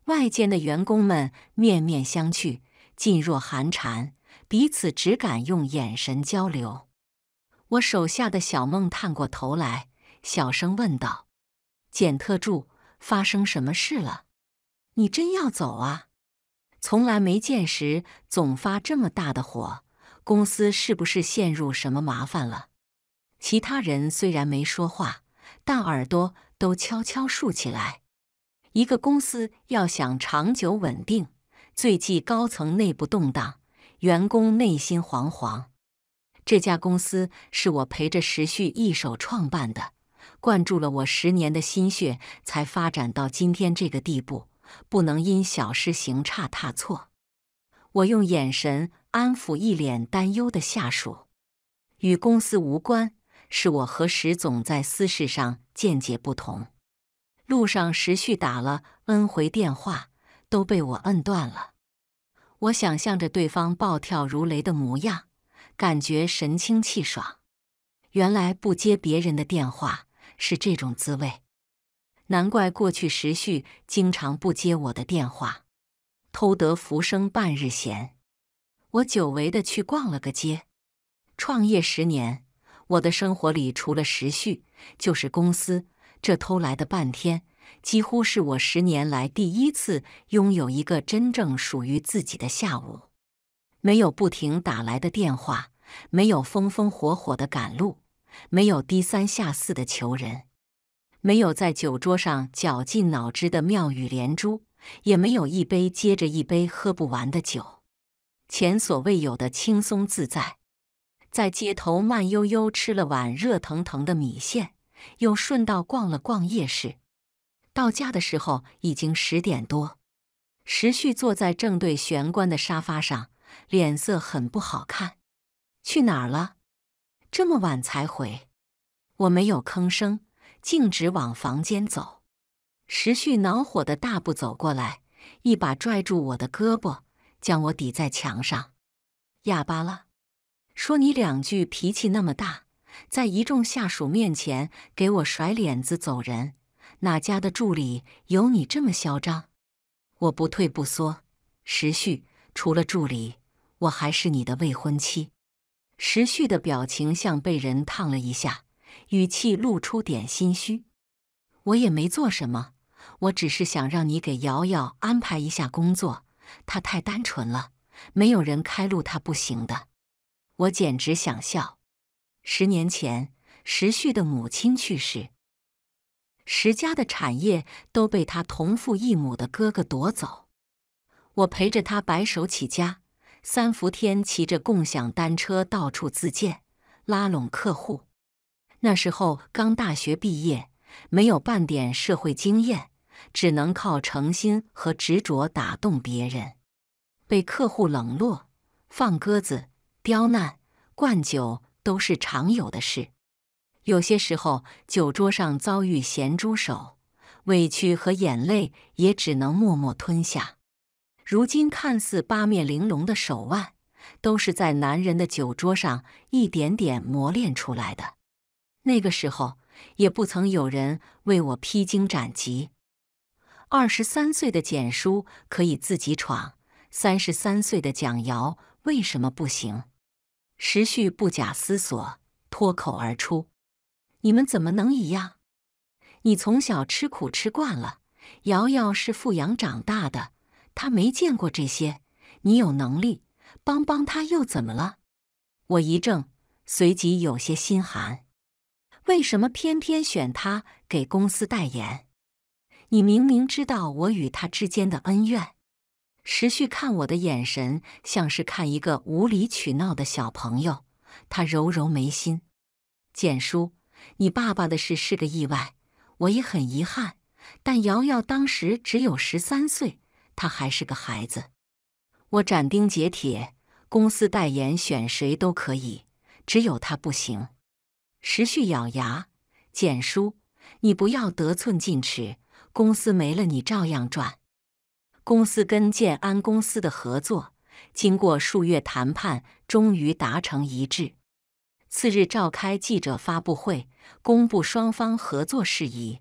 外间的员工们面面相觑，噤若寒蝉，彼此只敢用眼神交流。我手下的小梦探过头来，小声问道：“简特助，发生什么事了？你真要走啊？从来没见时总发这么大的火，公司是不是陷入什么麻烦了？”其他人虽然没说话，但耳朵都悄悄竖起来。一个公司要想长久稳定，最忌高层内部动荡，员工内心惶惶。这家公司是我陪着石旭一手创办的，灌注了我十年的心血，才发展到今天这个地步，不能因小事行差踏错。我用眼神安抚一脸担忧的下属，与公司无关，是我和石总在私事上见解不同。路上时旭打了 n 回电话，都被我摁断了。我想象着对方暴跳如雷的模样，感觉神清气爽。原来不接别人的电话是这种滋味，难怪过去时旭经常不接我的电话。偷得浮生半日闲，我久违的去逛了个街。创业十年，我的生活里除了时旭，就是公司。这偷来的半天，几乎是我十年来第一次拥有一个真正属于自己的下午。没有不停打来的电话，没有风风火火的赶路，没有低三下四的求人，没有在酒桌上绞尽脑汁的妙语连珠，也没有一杯接着一杯喝不完的酒。前所未有的轻松自在，在街头慢悠悠吃了碗热腾腾的米线。又顺道逛了逛夜市，到家的时候已经十点多。时旭坐在正对玄关的沙发上，脸色很不好看。去哪儿了？这么晚才回？我没有吭声，径直往房间走。时旭恼火的大步走过来，一把拽住我的胳膊，将我抵在墙上。哑巴了？说你两句，脾气那么大？在一众下属面前给我甩脸子走人，哪家的助理有你这么嚣张？我不退不缩。时旭，除了助理，我还是你的未婚妻。时旭的表情像被人烫了一下，语气露出点心虚。我也没做什么，我只是想让你给瑶瑶安排一下工作。她太单纯了，没有人开路她不行的。我简直想笑。十年前，石旭的母亲去世，石家的产业都被他同父异母的哥哥夺走。我陪着他白手起家，三伏天骑着共享单车到处自荐，拉拢客户。那时候刚大学毕业，没有半点社会经验，只能靠诚心和执着打动别人。被客户冷落、放鸽子、刁难、灌酒。都是常有的事，有些时候酒桌上遭遇咸猪手，委屈和眼泪也只能默默吞下。如今看似八面玲珑的手腕，都是在男人的酒桌上一点点磨练出来的。那个时候，也不曾有人为我披荆斩棘。二十三岁的简叔可以自己闯，三十三岁的蒋瑶为什么不行？时旭不假思索，脱口而出：“你们怎么能一样？你从小吃苦吃惯了，瑶瑶是富养长大的，她没见过这些。你有能力，帮帮她又怎么了？”我一怔，随即有些心寒。为什么偏偏选他给公司代言？你明明知道我与他之间的恩怨。石旭看我的眼神，像是看一个无理取闹的小朋友。他揉揉眉心，简叔，你爸爸的事是个意外，我也很遗憾。但瑶瑶当时只有十三岁，她还是个孩子。我斩钉截铁，公司代言选谁都可以，只有他不行。时旭咬牙，简叔，你不要得寸进尺，公司没了你照样赚。公司跟建安公司的合作，经过数月谈判，终于达成一致。次日召开记者发布会，公布双方合作事宜。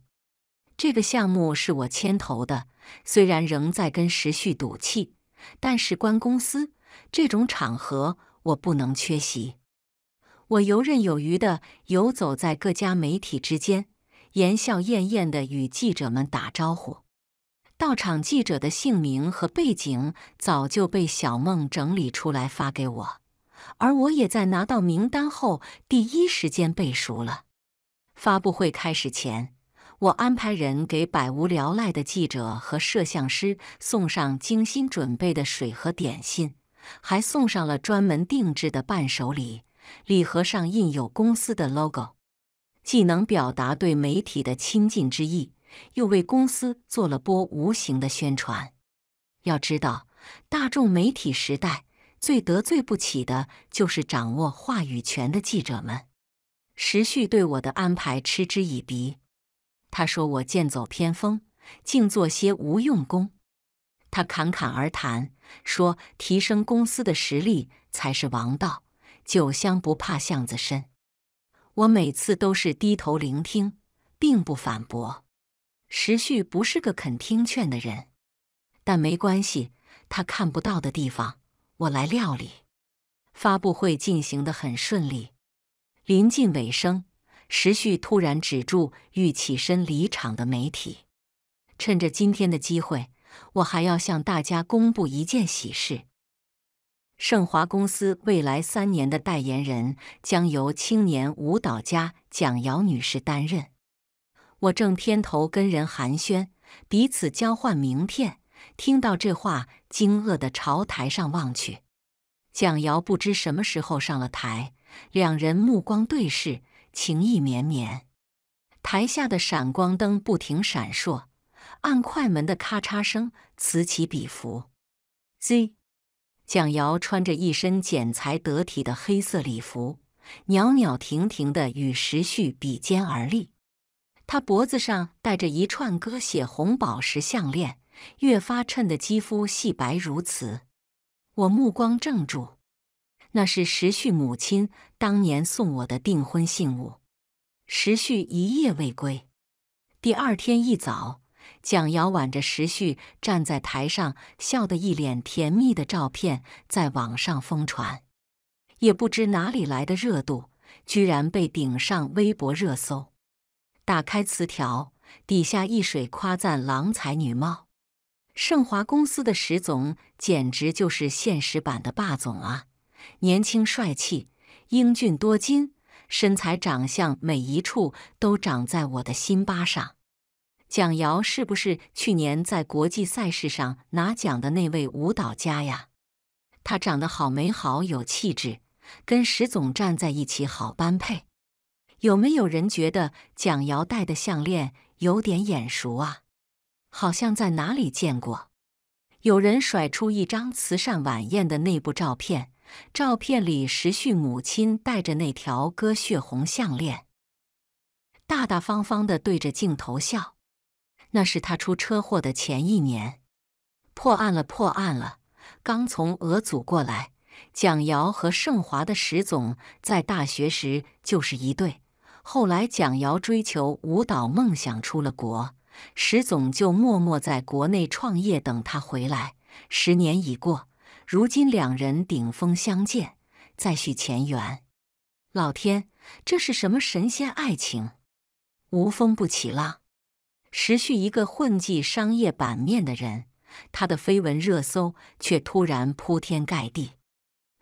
这个项目是我牵头的，虽然仍在跟时序赌气，但事关公司，这种场合我不能缺席。我游刃有余的游走在各家媒体之间，言笑晏晏的与记者们打招呼。到场记者的姓名和背景早就被小梦整理出来发给我，而我也在拿到名单后第一时间背熟了。发布会开始前，我安排人给百无聊赖的记者和摄像师送上精心准备的水和点心，还送上了专门定制的伴手礼，礼盒上印有公司的 logo，既能表达对媒体的亲近之意。又为公司做了波无形的宣传。要知道，大众媒体时代最得罪不起的就是掌握话语权的记者们。时旭对我的安排嗤之以鼻，他说我剑走偏锋，净做些无用功。他侃侃而谈，说提升公司的实力才是王道，酒香不怕巷子深。我每次都是低头聆听，并不反驳。石旭不是个肯听劝的人，但没关系，他看不到的地方我来料理。发布会进行的很顺利，临近尾声，石旭突然止住欲起身离场的媒体，趁着今天的机会，我还要向大家公布一件喜事：盛华公司未来三年的代言人将由青年舞蹈家蒋瑶女士担任。我正偏头跟人寒暄，彼此交换名片，听到这话，惊愕地朝台上望去。蒋瑶不知什么时候上了台，两人目光对视，情意绵绵。台下的闪光灯不停闪烁，按快门的咔嚓声此起彼伏。C，蒋瑶穿着一身剪裁得体的黑色礼服，袅袅婷婷地与时序比肩而立。她脖子上戴着一串鸽血红宝石项链，越发衬得肌肤细白如瓷。我目光怔住，那是时旭母亲当年送我的订婚信物。时旭一夜未归，第二天一早，蒋瑶挽着时旭站在台上笑得一脸甜蜜的照片在网上疯传，也不知哪里来的热度，居然被顶上微博热搜。打开词条，底下一水夸赞郎才女貌。盛华公司的石总简直就是现实版的霸总啊！年轻帅气，英俊多金，身材长相每一处都长在我的心巴上。蒋瑶是不是去年在国际赛事上拿奖的那位舞蹈家呀？她长得好美好有气质，跟石总站在一起好般配。有没有人觉得蒋瑶戴的项链有点眼熟啊？好像在哪里见过。有人甩出一张慈善晚宴的内部照片，照片里石旭母亲戴着那条鸽血红项链，大大方方的对着镜头笑。那是他出车祸的前一年。破案了，破案了！刚从俄组过来，蒋瑶和盛华的石总在大学时就是一对。后来，蒋瑶追求舞蹈梦想，出了国。石总就默默在国内创业，等他回来。十年已过，如今两人顶峰相见，再续前缘。老天，这是什么神仙爱情？无风不起浪。石旭一个混迹商业版面的人，他的绯闻热搜却突然铺天盖地，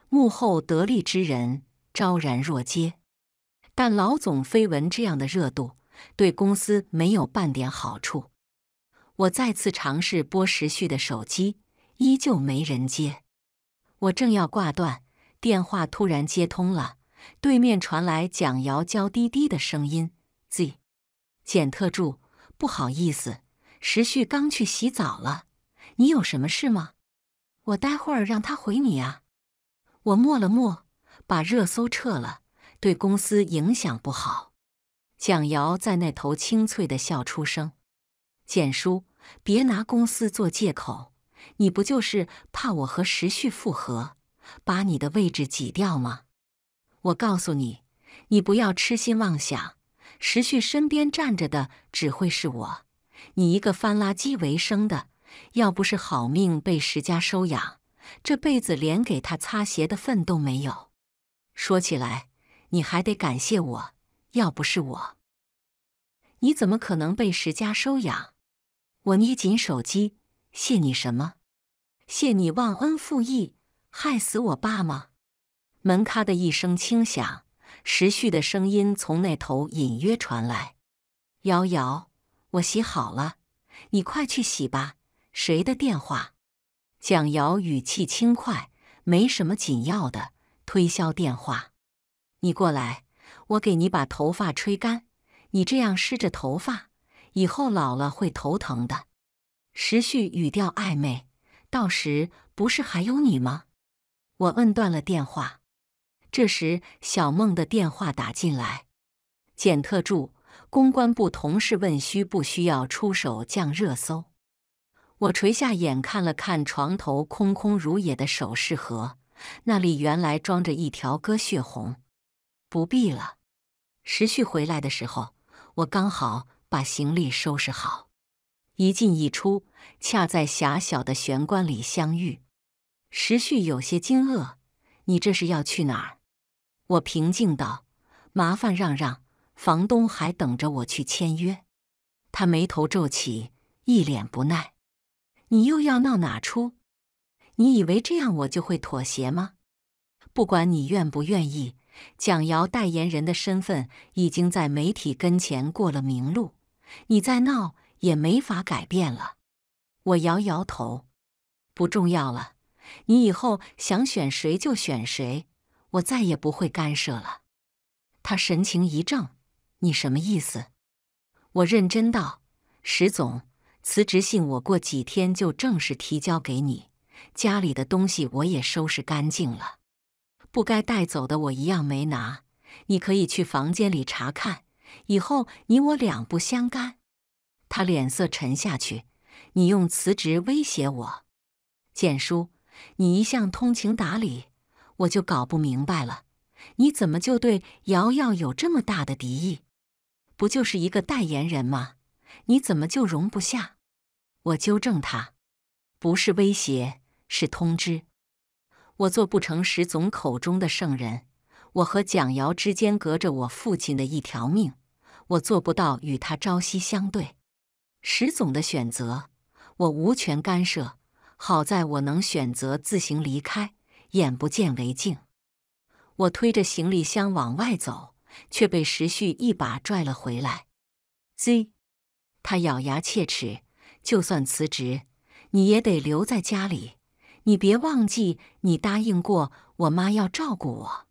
幕后得力之人昭然若揭。但老总绯闻这样的热度对公司没有半点好处。我再次尝试拨时旭的手机，依旧没人接。我正要挂断，电话突然接通了，对面传来蒋瑶娇滴滴的声音：“Z 简特助，不好意思，时旭刚去洗澡了，你有什么事吗？我待会儿让他回你啊。”我默了默，把热搜撤了。对公司影响不好，蒋瑶在那头清脆的笑出声。简叔，别拿公司做借口，你不就是怕我和石旭复合，把你的位置挤掉吗？我告诉你，你不要痴心妄想，石旭身边站着的只会是我。你一个翻垃圾为生的，要不是好命被石家收养，这辈子连给他擦鞋的份都没有。说起来。你还得感谢我，要不是我，你怎么可能被石家收养？我捏紧手机，谢你什么？谢你忘恩负义，害死我爸吗？门咔的一声轻响，石旭的声音从那头隐约传来：“瑶瑶，我洗好了，你快去洗吧。”谁的电话？蒋瑶语气轻快，没什么紧要的，推销电话。你过来，我给你把头发吹干。你这样湿着头发，以后老了会头疼的。时序语调暧昧，到时不是还有你吗？我摁断了电话。这时小梦的电话打进来，简特助，公关部同事问需不需要出手降热搜。我垂下眼看了看床头空空如也的首饰盒，那里原来装着一条鸽血红。不必了。时旭回来的时候，我刚好把行李收拾好，一进一出，恰在狭小的玄关里相遇。时旭有些惊愕：“你这是要去哪儿？”我平静道：“麻烦让让，房东还等着我去签约。”他眉头皱起，一脸不耐：“你又要闹哪出？你以为这样我就会妥协吗？不管你愿不愿意。”蒋瑶代言人的身份已经在媒体跟前过了明路，你再闹也没法改变了。我摇摇头，不重要了。你以后想选谁就选谁，我再也不会干涉了。他神情一怔：“你什么意思？”我认真道：“石总，辞职信我过几天就正式提交给你。家里的东西我也收拾干净了。”不该带走的我一样没拿，你可以去房间里查看。以后你我两不相干。他脸色沉下去。你用辞职威胁我，简叔，你一向通情达理，我就搞不明白了，你怎么就对瑶瑶有这么大的敌意？不就是一个代言人吗？你怎么就容不下？我纠正他，不是威胁，是通知。我做不成石总口中的圣人，我和蒋瑶之间隔着我父亲的一条命，我做不到与他朝夕相对。石总的选择，我无权干涉。好在我能选择自行离开，眼不见为净。我推着行李箱往外走，却被石旭一把拽了回来。Z，他咬牙切齿：“就算辞职，你也得留在家里。”你别忘记，你答应过我妈要照顾我。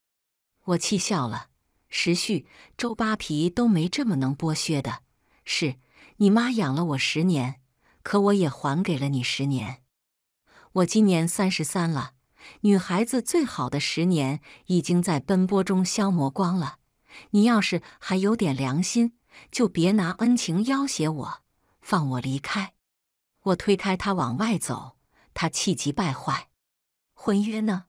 我气笑了。时序周扒皮都没这么能剥削的。是你妈养了我十年，可我也还给了你十年。我今年三十三了，女孩子最好的十年已经在奔波中消磨光了。你要是还有点良心，就别拿恩情要挟我，放我离开。我推开他往外走。他气急败坏，婚约呢？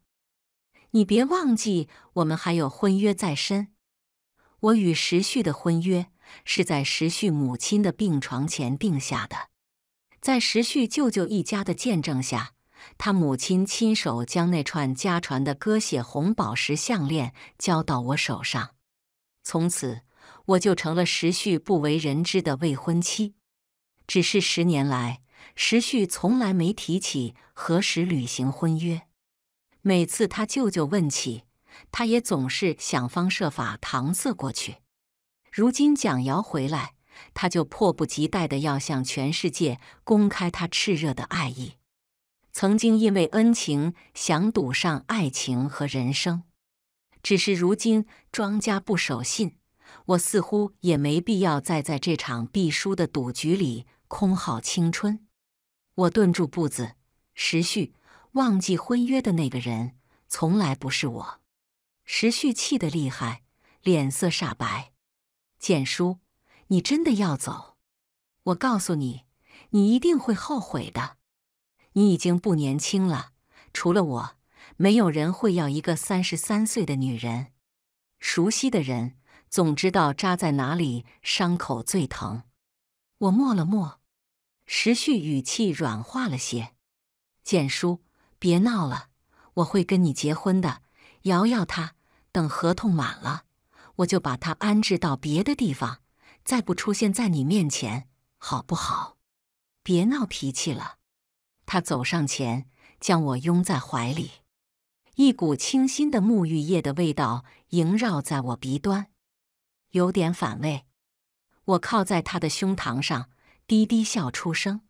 你别忘记，我们还有婚约在身。我与时旭的婚约是在时旭母亲的病床前定下的，在时旭舅舅一家的见证下，他母亲亲手将那串家传的鸽血红宝石项链交到我手上，从此我就成了时旭不为人知的未婚妻。只是十年来。时旭从来没提起何时履行婚约，每次他舅舅问起，他也总是想方设法搪塞过去。如今蒋瑶回来，他就迫不及待的要向全世界公开他炽热的爱意。曾经因为恩情想赌上爱情和人生，只是如今庄家不守信，我似乎也没必要再在这场必输的赌局里空耗青春。我顿住步子，时序忘记婚约的那个人从来不是我。时序气得厉害，脸色煞白。简叔，你真的要走？我告诉你，你一定会后悔的。你已经不年轻了，除了我，没有人会要一个三十三岁的女人。熟悉的人总知道扎在哪里，伤口最疼。我默了默。时序语气软化了些：“简叔，别闹了，我会跟你结婚的。瑶瑶她，等合同满了，我就把她安置到别的地方，再不出现在你面前，好不好？别闹脾气了。”他走上前，将我拥在怀里，一股清新的沐浴液的味道萦绕在我鼻端，有点反胃。我靠在他的胸膛上。低低笑出声，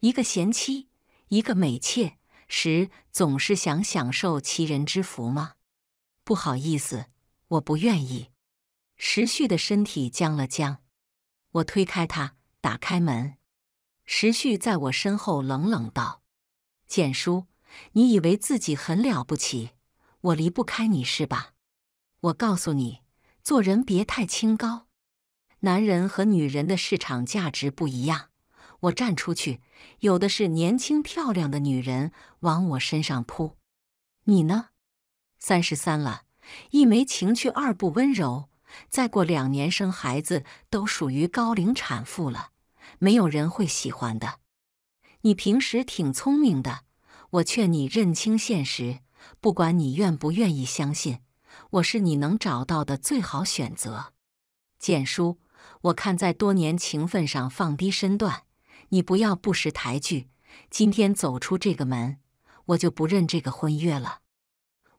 一个贤妻，一个美妾，时总是想享受齐人之福吗？不好意思，我不愿意。时旭的身体僵了僵，我推开他，打开门。时旭在我身后冷冷道：“简叔，你以为自己很了不起？我离不开你是吧？我告诉你，做人别太清高。”男人和女人的市场价值不一样。我站出去，有的是年轻漂亮的女人往我身上扑。你呢？三十三了，一没情趣，二不温柔，再过两年生孩子都属于高龄产妇了，没有人会喜欢的。你平时挺聪明的，我劝你认清现实，不管你愿不愿意相信，我是你能找到的最好选择，简书。我看在多年情分上放低身段，你不要不识抬举。今天走出这个门，我就不认这个婚约了。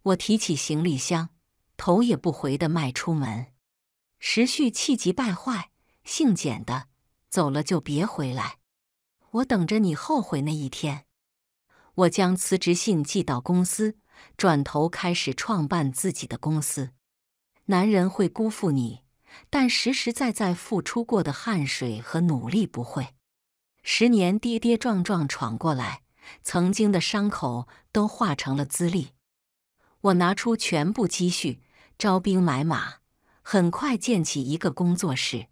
我提起行李箱，头也不回的迈出门。石旭气急败坏：“姓简的，走了就别回来，我等着你后悔那一天。”我将辞职信寄到公司，转头开始创办自己的公司。男人会辜负你。但实实在在付出过的汗水和努力不会。十年跌跌撞撞闯过来，曾经的伤口都化成了资历。我拿出全部积蓄招兵买马，很快建起一个工作室。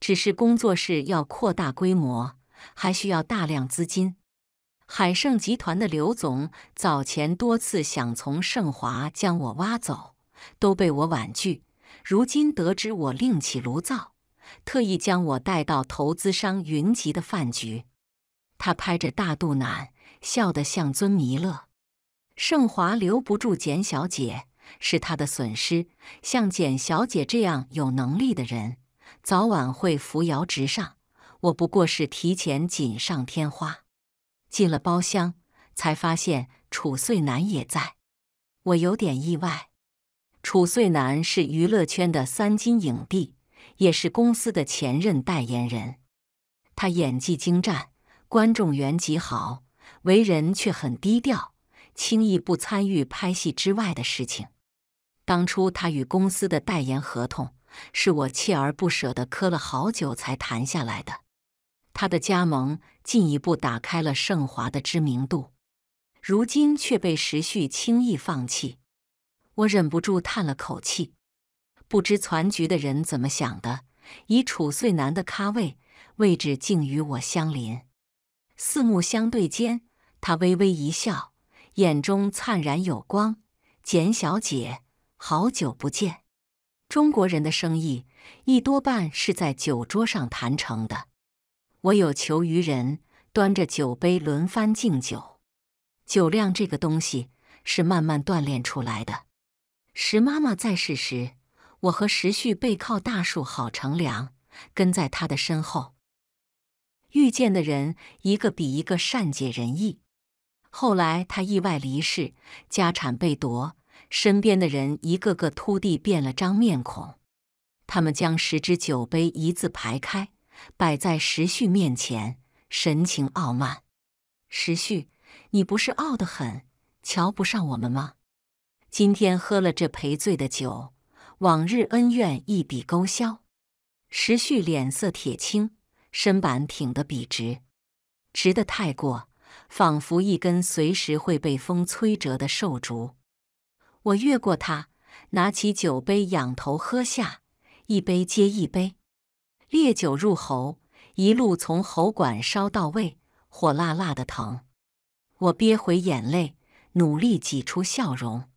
只是工作室要扩大规模，还需要大量资金。海盛集团的刘总早前多次想从盛华将我挖走，都被我婉拒。如今得知我另起炉灶，特意将我带到投资商云集的饭局。他拍着大肚腩，笑得像尊弥勒。盛华留不住简小姐，是他的损失。像简小姐这样有能力的人，早晚会扶摇直上。我不过是提前锦上添花。进了包厢，才发现楚岁南也在，我有点意外。楚遂南是娱乐圈的三金影帝，也是公司的前任代言人。他演技精湛，观众缘极好，为人却很低调，轻易不参与拍戏之外的事情。当初他与公司的代言合同，是我锲而不舍的磕了好久才谈下来的。他的加盟进一步打开了盛华的知名度，如今却被时序轻易放弃。我忍不住叹了口气，不知攒局的人怎么想的。以楚遂南的咖位位置，竟与我相邻。四目相对间，他微微一笑，眼中灿然有光。简小姐，好久不见。中国人的生意，一多半是在酒桌上谈成的。我有求于人，端着酒杯轮番敬酒。酒量这个东西，是慢慢锻炼出来的。石妈妈在世时，我和石旭背靠大树好乘凉，跟在他的身后，遇见的人一个比一个善解人意。后来他意外离世，家产被夺，身边的人一个个秃地变了张面孔。他们将十只酒杯一字排开，摆在石旭面前，神情傲慢。石旭，你不是傲得很，瞧不上我们吗？今天喝了这赔罪的酒，往日恩怨一笔勾销。时旭脸色铁青，身板挺得笔直，直得太过，仿佛一根随时会被风吹折的瘦竹。我越过他，拿起酒杯，仰头喝下一杯接一杯，烈酒入喉，一路从喉管烧到胃，火辣辣的疼。我憋回眼泪，努力挤出笑容。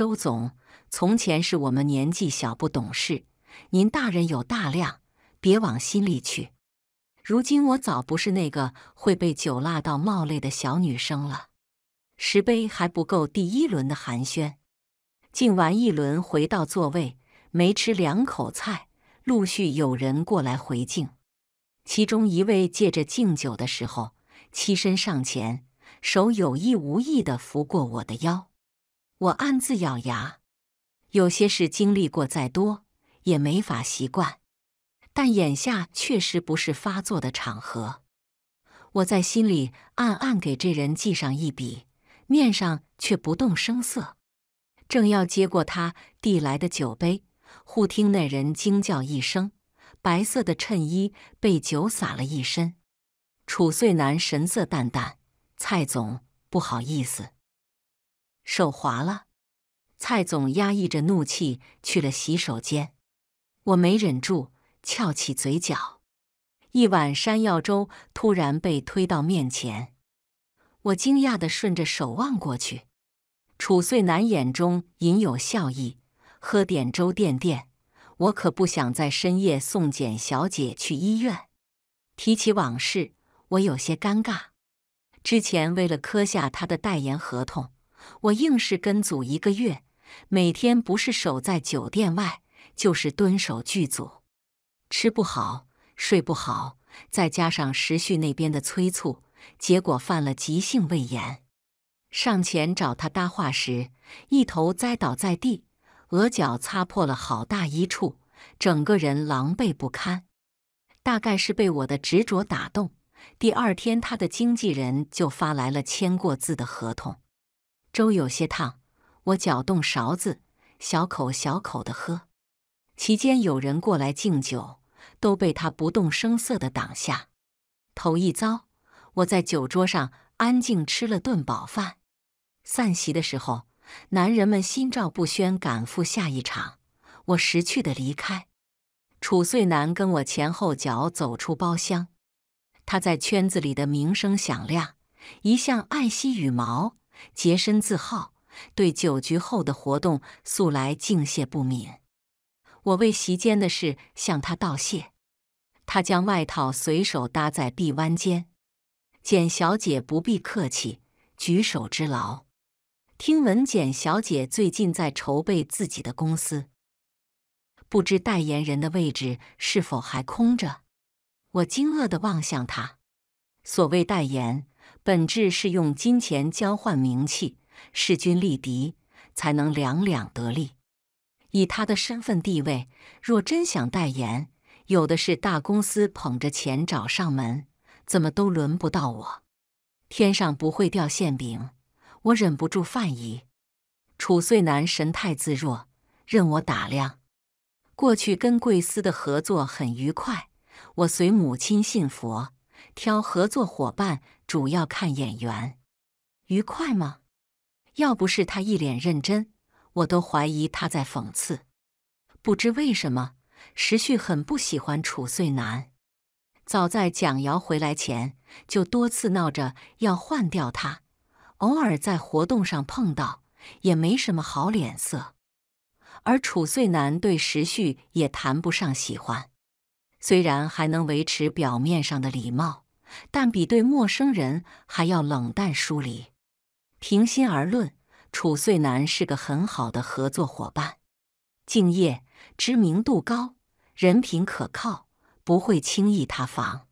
周总，从前是我们年纪小不懂事，您大人有大量，别往心里去。如今我早不是那个会被酒辣到冒泪的小女生了。十杯还不够第一轮的寒暄，敬完一轮回到座位，没吃两口菜，陆续有人过来回敬。其中一位借着敬酒的时候，欺身上前，手有意无意的扶过我的腰。我暗自咬牙，有些事经历过再多也没法习惯，但眼下确实不是发作的场合。我在心里暗暗给这人记上一笔，面上却不动声色。正要接过他递来的酒杯，忽听那人惊叫一声，白色的衬衣被酒洒了一身。楚岁南神色淡淡：“蔡总，不好意思。”手滑了，蔡总压抑着怒气去了洗手间。我没忍住，翘起嘴角。一碗山药粥突然被推到面前，我惊讶地顺着手望过去，楚岁南眼中隐有笑意。喝点粥垫垫，我可不想在深夜送简小姐去医院。提起往事，我有些尴尬。之前为了磕下他的代言合同。我硬是跟组一个月，每天不是守在酒店外，就是蹲守剧组，吃不好，睡不好，再加上时序那边的催促，结果犯了急性胃炎。上前找他搭话时，一头栽倒在地，额角擦破了好大一处，整个人狼狈不堪。大概是被我的执着打动，第二天他的经纪人就发来了签过字的合同。粥有些烫，我搅动勺子，小口小口的喝。期间有人过来敬酒，都被他不动声色的挡下。头一遭，我在酒桌上安静吃了顿饱饭。散席的时候，男人们心照不宣赶赴下一场，我识趣的离开。楚遂南跟我前后脚走出包厢，他在圈子里的名声响亮，一向爱惜羽毛。洁身自好，对酒局后的活动素来敬谢不敏。我为席间的事向他道谢，他将外套随手搭在臂弯间。简小姐不必客气，举手之劳。听闻简小姐最近在筹备自己的公司，不知代言人的位置是否还空着？我惊愕的望向他，所谓代言。本质是用金钱交换名气，势均力敌才能两两得利。以他的身份地位，若真想代言，有的是大公司捧着钱找上门，怎么都轮不到我。天上不会掉馅饼，我忍不住犯疑。楚穗南神态自若，任我打量。过去跟贵司的合作很愉快，我随母亲信佛，挑合作伙伴。主要看眼缘。愉快吗？要不是他一脸认真，我都怀疑他在讽刺。不知为什么，时旭很不喜欢楚遂南。早在蒋瑶回来前，就多次闹着要换掉他。偶尔在活动上碰到，也没什么好脸色。而楚遂南对时旭也谈不上喜欢，虽然还能维持表面上的礼貌。但比对陌生人还要冷淡疏离。平心而论，楚遂南是个很好的合作伙伴，敬业、知名度高、人品可靠，不会轻易塌房。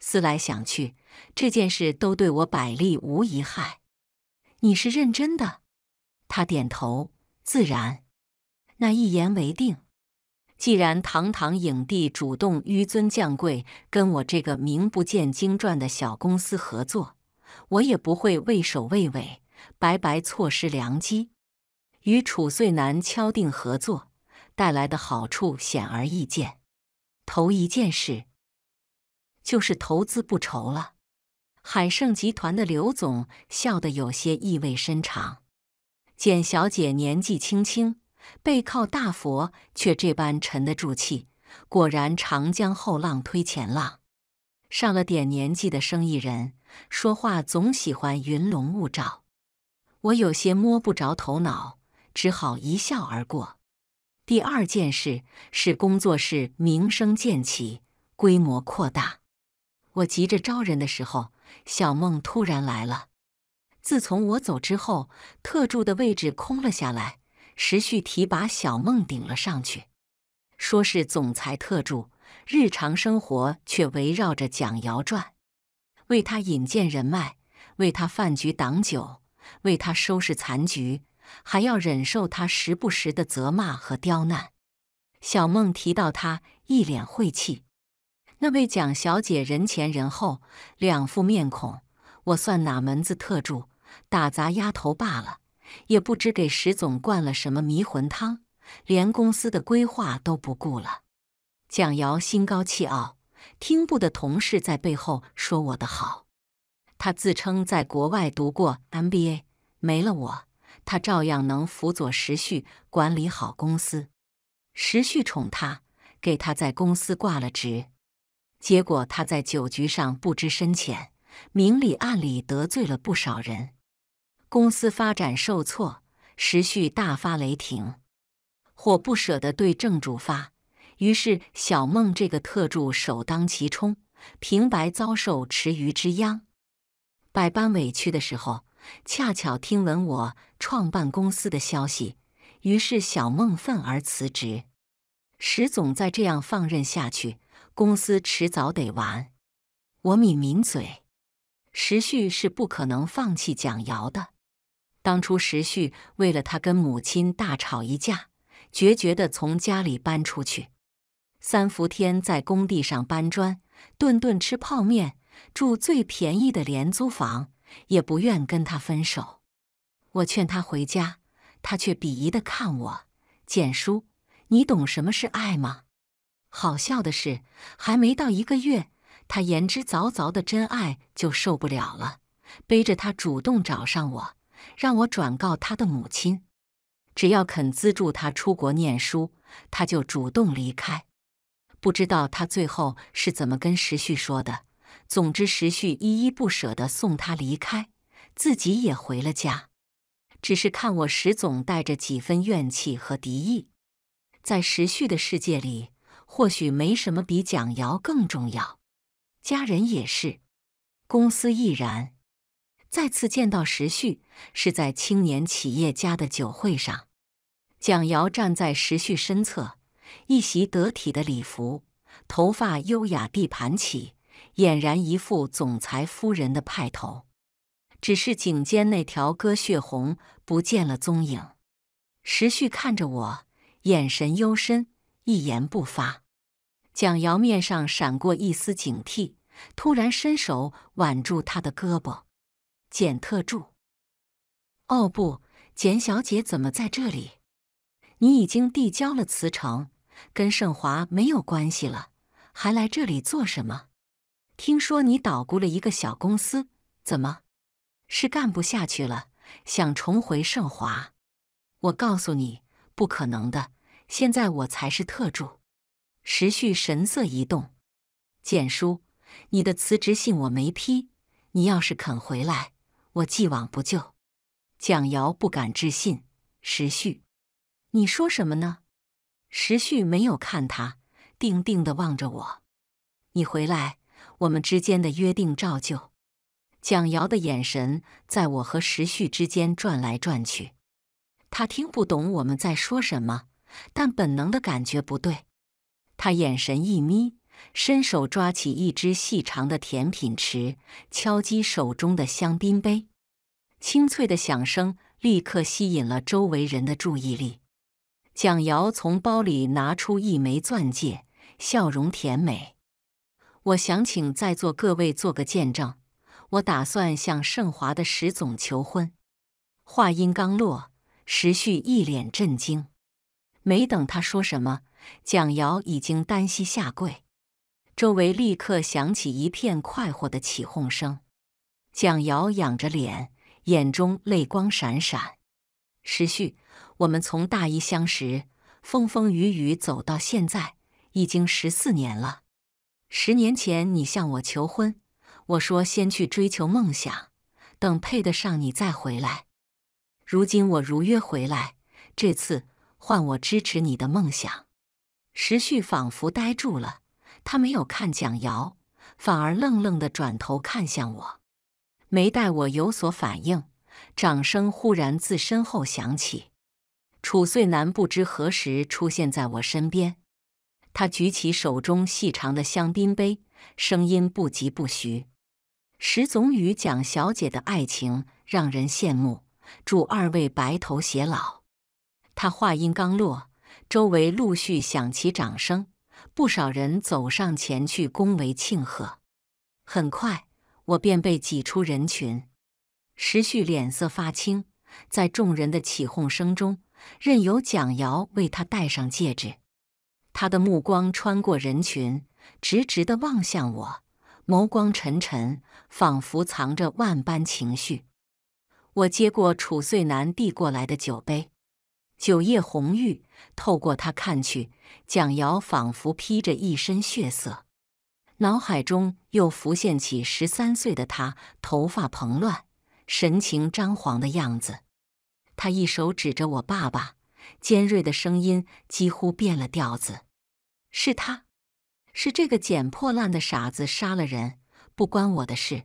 思来想去，这件事都对我百利无一害。你是认真的？他点头，自然。那一言为定。既然堂堂影帝主动纡尊降贵跟我这个名不见经传的小公司合作，我也不会畏首畏尾，白白错失良机。与楚遂南敲定合作带来的好处显而易见，头一件事就是投资不愁了。海盛集团的刘总笑得有些意味深长：“简小姐年纪轻轻。”背靠大佛，却这般沉得住气，果然长江后浪推前浪。上了点年纪的生意人说话总喜欢云龙雾罩，我有些摸不着头脑，只好一笑而过。第二件事是工作室名声渐起，规模扩大。我急着招人的时候，小梦突然来了。自从我走之后，特助的位置空了下来。时续提拔小梦顶了上去，说是总裁特助，日常生活却围绕着蒋瑶转，为他引荐人脉，为他饭局挡酒，为他收拾残局，还要忍受他时不时的责骂和刁难。小梦提到他，一脸晦气。那位蒋小姐人前人后两副面孔，我算哪门子特助？打杂丫头罢了。也不知给石总灌了什么迷魂汤，连公司的规划都不顾了。蒋瑶心高气傲，厅部的同事在背后说我的好。他自称在国外读过 MBA，没了我，他照样能辅佐石旭管理好公司。石旭宠他，给他在公司挂了职。结果他在酒局上不知深浅，明里暗里得罪了不少人。公司发展受挫，时序大发雷霆，或不舍得对正主发，于是小梦这个特助首当其冲，平白遭受池鱼之殃，百般委屈的时候，恰巧听闻我创办公司的消息，于是小梦愤而辞职。石总再这样放任下去，公司迟早得完。我抿抿嘴，时序是不可能放弃蒋瑶的。当初时旭为了他跟母亲大吵一架，决绝的从家里搬出去。三伏天在工地上搬砖，顿顿吃泡面，住最便宜的廉租房，也不愿跟他分手。我劝他回家，他却鄙夷的看我：“简叔，你懂什么是爱吗？”好笑的是，还没到一个月，他言之凿凿的真爱就受不了了，背着她主动找上我。让我转告他的母亲，只要肯资助他出国念书，他就主动离开。不知道他最后是怎么跟时旭说的。总之，时旭依依不舍地送他离开，自己也回了家。只是看我时，总带着几分怨气和敌意。在时旭的世界里，或许没什么比蒋瑶更重要，家人也是，公司亦然。再次见到时旭，是在青年企业家的酒会上。蒋瑶站在时旭身侧，一袭得体的礼服，头发优雅地盘起，俨然一副总裁夫人的派头。只是颈间那条鸽血红不见了踪影。时旭看着我，眼神幽深，一言不发。蒋瑶面上闪过一丝警惕，突然伸手挽住他的胳膊。简特助，哦不，简小姐怎么在这里？你已经递交了辞呈，跟盛华没有关系了，还来这里做什么？听说你捣鼓了一个小公司，怎么是干不下去了，想重回盛华？我告诉你，不可能的。现在我才是特助。时旭神色一动，简叔，你的辞职信我没批，你要是肯回来。我既往不咎，蒋瑶不敢置信。时旭，你说什么呢？时旭没有看他，定定地望着我。你回来，我们之间的约定照旧。蒋瑶的眼神在我和时旭之间转来转去，他听不懂我们在说什么，但本能的感觉不对。他眼神一眯。伸手抓起一只细长的甜品匙，敲击手中的香槟杯，清脆的响声立刻吸引了周围人的注意力。蒋瑶从包里拿出一枚钻戒，笑容甜美：“我想请在座各位做个见证，我打算向盛华的石总求婚。”话音刚落，石旭一脸震惊。没等他说什么，蒋瑶已经单膝下跪。周围立刻响起一片快活的起哄声。蒋瑶仰着脸，眼中泪光闪闪。时旭，我们从大一相识，风风雨雨走到现在，已经十四年了。十年前你向我求婚，我说先去追求梦想，等配得上你再回来。如今我如约回来，这次换我支持你的梦想。时旭仿佛呆住了。他没有看蒋瑶，反而愣愣地转头看向我。没待我有所反应，掌声忽然自身后响起。楚岁南不知何时出现在我身边，他举起手中细长的香槟杯，声音不疾不徐：“石总与蒋小姐的爱情让人羡慕，祝二位白头偕老。”他话音刚落，周围陆续响起掌声。不少人走上前去恭维庆贺，很快我便被挤出人群。时旭脸色发青，在众人的起哄声中，任由蒋瑶为他戴上戒指。他的目光穿过人群，直直的望向我，眸光沉沉，仿佛藏着万般情绪。我接过楚遂南递过来的酒杯。酒液红玉，透过他看去，蒋瑶仿佛披着一身血色。脑海中又浮现起十三岁的他，头发蓬乱，神情张狂的样子。他一手指着我爸爸，尖锐的声音几乎变了调子：“是他，是这个捡破烂的傻子杀了人，不关我的事。”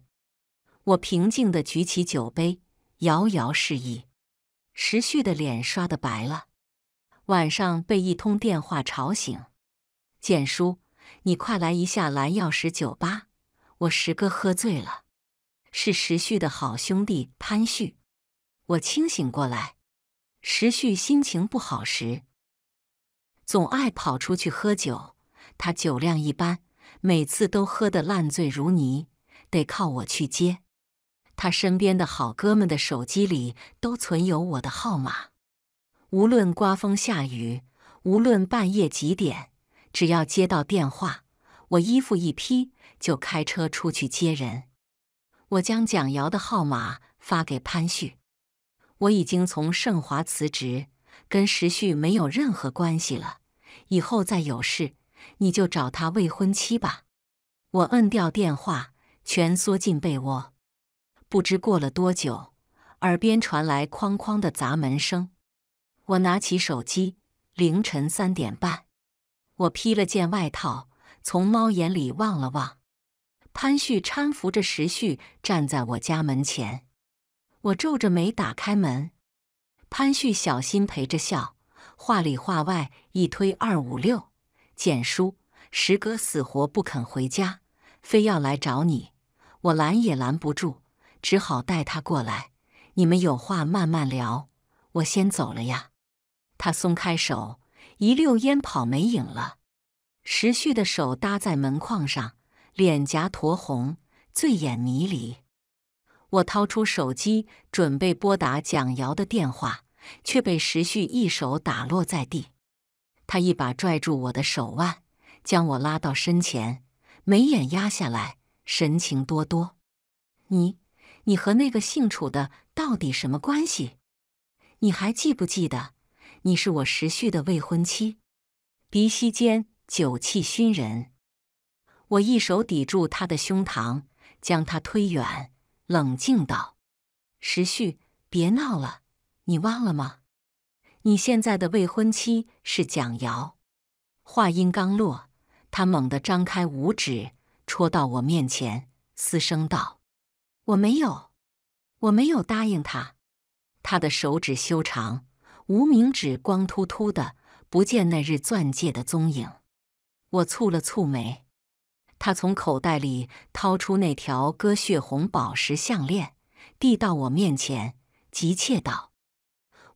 我平静地举起酒杯，遥遥示意。时旭的脸刷的白了，晚上被一通电话吵醒。简叔，你快来一下蓝曜石酒吧，我石哥喝醉了。是时旭的好兄弟潘旭。我清醒过来，时旭心情不好时，总爱跑出去喝酒。他酒量一般，每次都喝得烂醉如泥，得靠我去接。他身边的好哥们的手机里都存有我的号码，无论刮风下雨，无论半夜几点，只要接到电话，我衣服一披就开车出去接人。我将蒋瑶的号码发给潘旭。我已经从盛华辞职，跟时旭没有任何关系了。以后再有事，你就找他未婚妻吧。我摁掉电话，蜷缩进被窝。不知过了多久，耳边传来哐哐的砸门声。我拿起手机，凌晨三点半。我披了件外套，从猫眼里望了望，潘旭搀扶着石旭站在我家门前。我皱着眉打开门，潘旭小心陪着笑，话里话外一推二五六。简叔，石哥死活不肯回家，非要来找你，我拦也拦不住。只好带他过来，你们有话慢慢聊，我先走了呀。他松开手，一溜烟跑没影了。时旭的手搭在门框上，脸颊酡红，醉眼迷离。我掏出手机，准备拨打蒋瑶的电话，却被时旭一手打落在地。他一把拽住我的手腕，将我拉到身前，眉眼压下来，神情多多：“你。你和那个姓楚的到底什么关系？你还记不记得，你是我时旭的未婚妻？鼻息间酒气熏人，我一手抵住他的胸膛，将他推远，冷静道：“时旭，别闹了，你忘了吗？你现在的未婚妻是蒋瑶。”话音刚落，他猛地张开五指，戳到我面前，嘶声道。我没有，我没有答应他。他的手指修长，无名指光秃秃的，不见那日钻戒的踪影。我蹙了蹙眉。他从口袋里掏出那条割血红宝石项链，递到我面前，急切道：“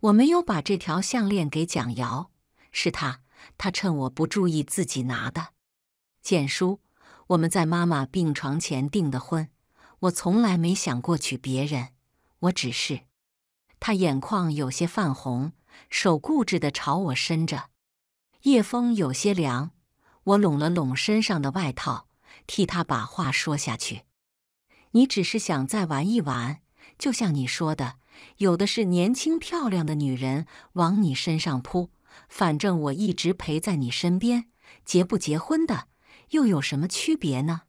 我没有把这条项链给蒋瑶，是他，他趁我不注意自己拿的。”简叔，我们在妈妈病床前订的婚。我从来没想过娶别人，我只是……他眼眶有些泛红，手固执的朝我伸着。夜风有些凉，我拢了拢身上的外套，替他把话说下去：“你只是想再玩一玩，就像你说的，有的是年轻漂亮的女人往你身上扑。反正我一直陪在你身边，结不结婚的又有什么区别呢？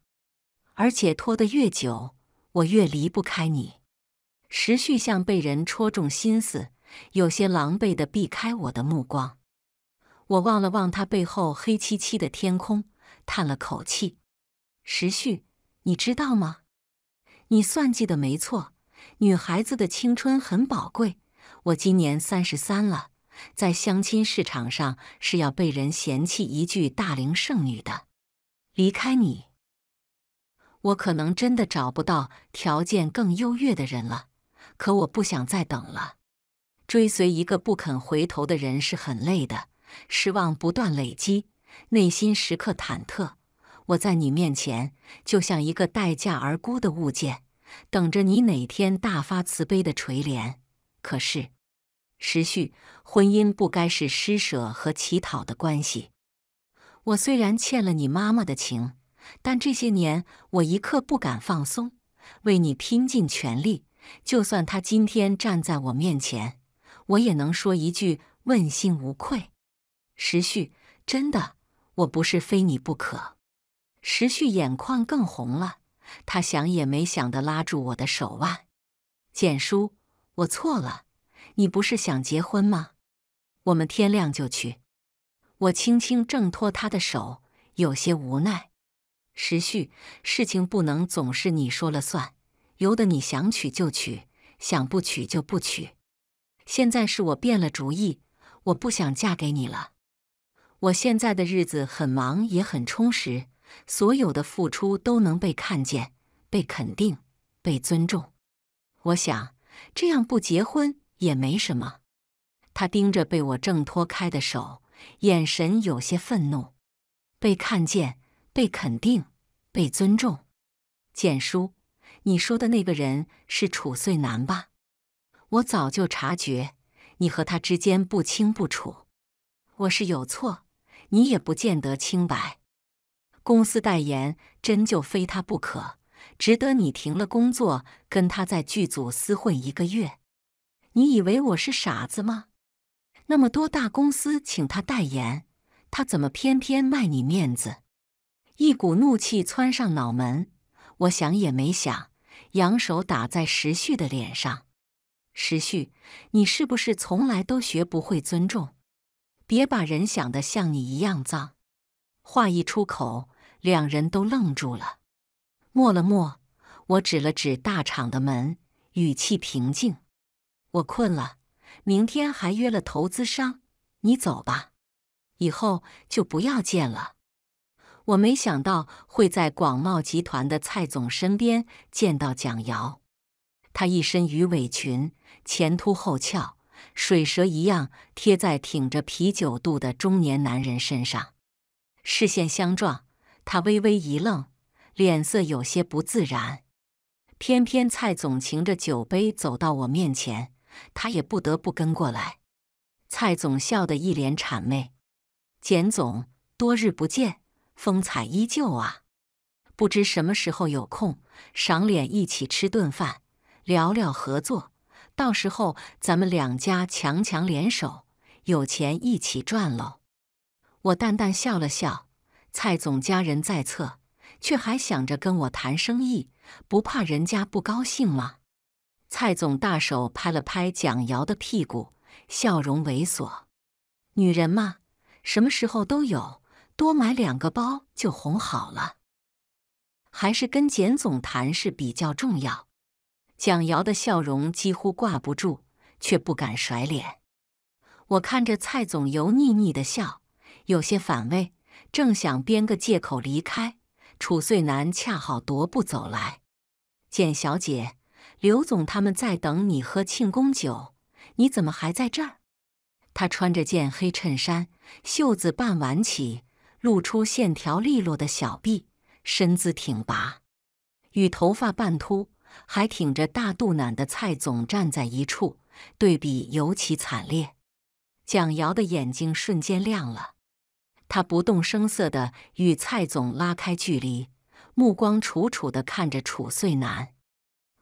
而且拖得越久。”我越离不开你，时旭像被人戳中心思，有些狼狈的避开我的目光。我望了望他背后黑漆漆的天空，叹了口气。时旭，你知道吗？你算计的没错，女孩子的青春很宝贵。我今年三十三了，在相亲市场上是要被人嫌弃一句“大龄剩女”的。离开你。我可能真的找不到条件更优越的人了，可我不想再等了。追随一个不肯回头的人是很累的，失望不断累积，内心时刻忐忑。我在你面前就像一个待价而沽的物件，等着你哪天大发慈悲的垂怜。可是，时序，婚姻不该是施舍和乞讨的关系。我虽然欠了你妈妈的情。但这些年，我一刻不敢放松，为你拼尽全力。就算他今天站在我面前，我也能说一句问心无愧。时旭，真的，我不是非你不可。时旭眼眶更红了，他想也没想地拉住我的手腕。简叔，我错了，你不是想结婚吗？我们天亮就去。我轻轻挣脱他的手，有些无奈。时序，事情不能总是你说了算，由得你想娶就娶，想不娶就不娶。现在是我变了主意，我不想嫁给你了。我现在的日子很忙，也很充实，所有的付出都能被看见、被肯定、被尊重。我想这样不结婚也没什么。他盯着被我挣脱开的手，眼神有些愤怒。被看见。被肯定，被尊重。简叔，你说的那个人是楚岁南吧？我早就察觉你和他之间不清不楚。我是有错，你也不见得清白。公司代言真就非他不可，值得你停了工作跟他在剧组厮混一个月？你以为我是傻子吗？那么多大公司请他代言，他怎么偏偏卖你面子？一股怒气窜上脑门，我想也没想，扬手打在石旭的脸上。石旭，你是不是从来都学不会尊重？别把人想的像你一样脏。话一出口，两人都愣住了。默了默，我指了指大厂的门，语气平静：“我困了，明天还约了投资商，你走吧，以后就不要见了。”我没想到会在广茂集团的蔡总身边见到蒋瑶，她一身鱼尾裙，前凸后翘，水蛇一样贴在挺着啤酒肚的中年男人身上。视线相撞，他微微一愣，脸色有些不自然。偏偏蔡总擎着酒杯走到我面前，他也不得不跟过来。蔡总笑得一脸谄媚，简总多日不见。风采依旧啊！不知什么时候有空，赏脸一起吃顿饭，聊聊合作。到时候咱们两家强强联手，有钱一起赚喽！我淡淡笑了笑。蔡总家人在侧，却还想着跟我谈生意，不怕人家不高兴吗？蔡总大手拍了拍蒋瑶的屁股，笑容猥琐。女人嘛，什么时候都有。多买两个包就哄好了，还是跟简总谈事比较重要。蒋瑶的笑容几乎挂不住，却不敢甩脸。我看着蔡总油腻腻的笑，有些反胃，正想编个借口离开，楚穗南恰好踱步走来。简小姐，刘总他们在等你喝庆功酒，你怎么还在这儿？他穿着件黑衬衫，袖子半挽起。露出线条利落的小臂，身姿挺拔，与头发半秃、还挺着大肚腩的蔡总站在一处，对比尤其惨烈。蒋瑶的眼睛瞬间亮了，他不动声色地与蔡总拉开距离，目光楚楚地看着楚岁南。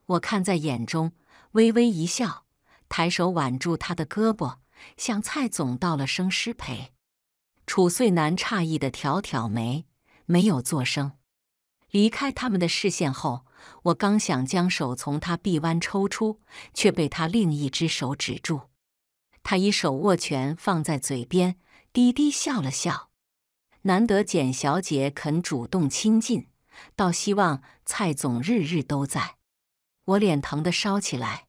我看在眼中，微微一笑，抬手挽住他的胳膊，向蔡总道了声失陪。楚穗南诧异的挑挑眉，没有作声。离开他们的视线后，我刚想将手从他臂弯抽出，却被他另一只手止住。他一手握拳放在嘴边，低低笑了笑。难得简小姐肯主动亲近，倒希望蔡总日日都在。我脸疼得烧起来。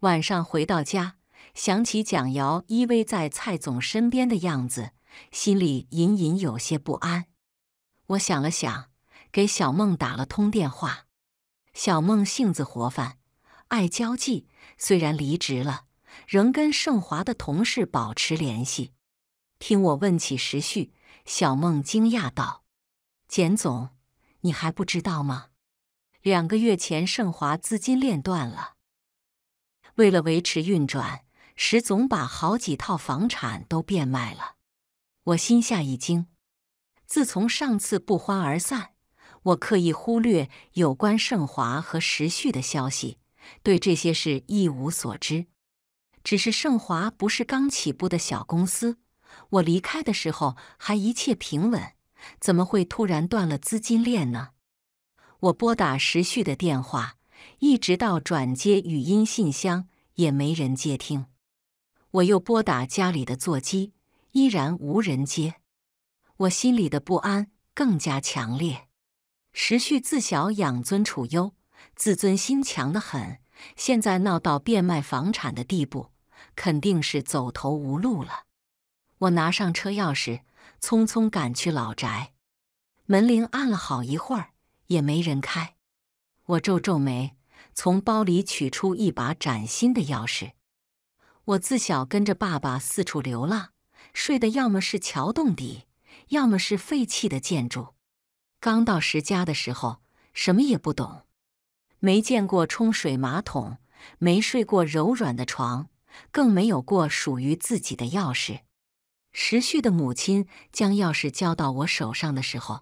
晚上回到家，想起蒋瑶依偎在蔡总身边的样子。心里隐隐有些不安，我想了想，给小梦打了通电话。小梦性子活泛，爱交际，虽然离职了，仍跟盛华的同事保持联系。听我问起时序，小梦惊讶道：“简总，你还不知道吗？两个月前，盛华资金链断了，为了维持运转，石总把好几套房产都变卖了。”我心下一惊，自从上次不欢而散，我刻意忽略有关盛华和时旭的消息，对这些事一无所知。只是盛华不是刚起步的小公司，我离开的时候还一切平稳，怎么会突然断了资金链呢？我拨打时旭的电话，一直到转接语音信箱也没人接听。我又拨打家里的座机。依然无人接，我心里的不安更加强烈。时旭自小养尊处优，自尊心强得很，现在闹到变卖房产的地步，肯定是走投无路了。我拿上车钥匙，匆匆赶去老宅。门铃按了好一会儿，也没人开。我皱皱眉，从包里取出一把崭新的钥匙。我自小跟着爸爸四处流浪。睡的要么是桥洞底，要么是废弃的建筑。刚到石家的时候，什么也不懂，没见过冲水马桶，没睡过柔软的床，更没有过属于自己的钥匙。时旭的母亲将钥匙交到我手上的时候，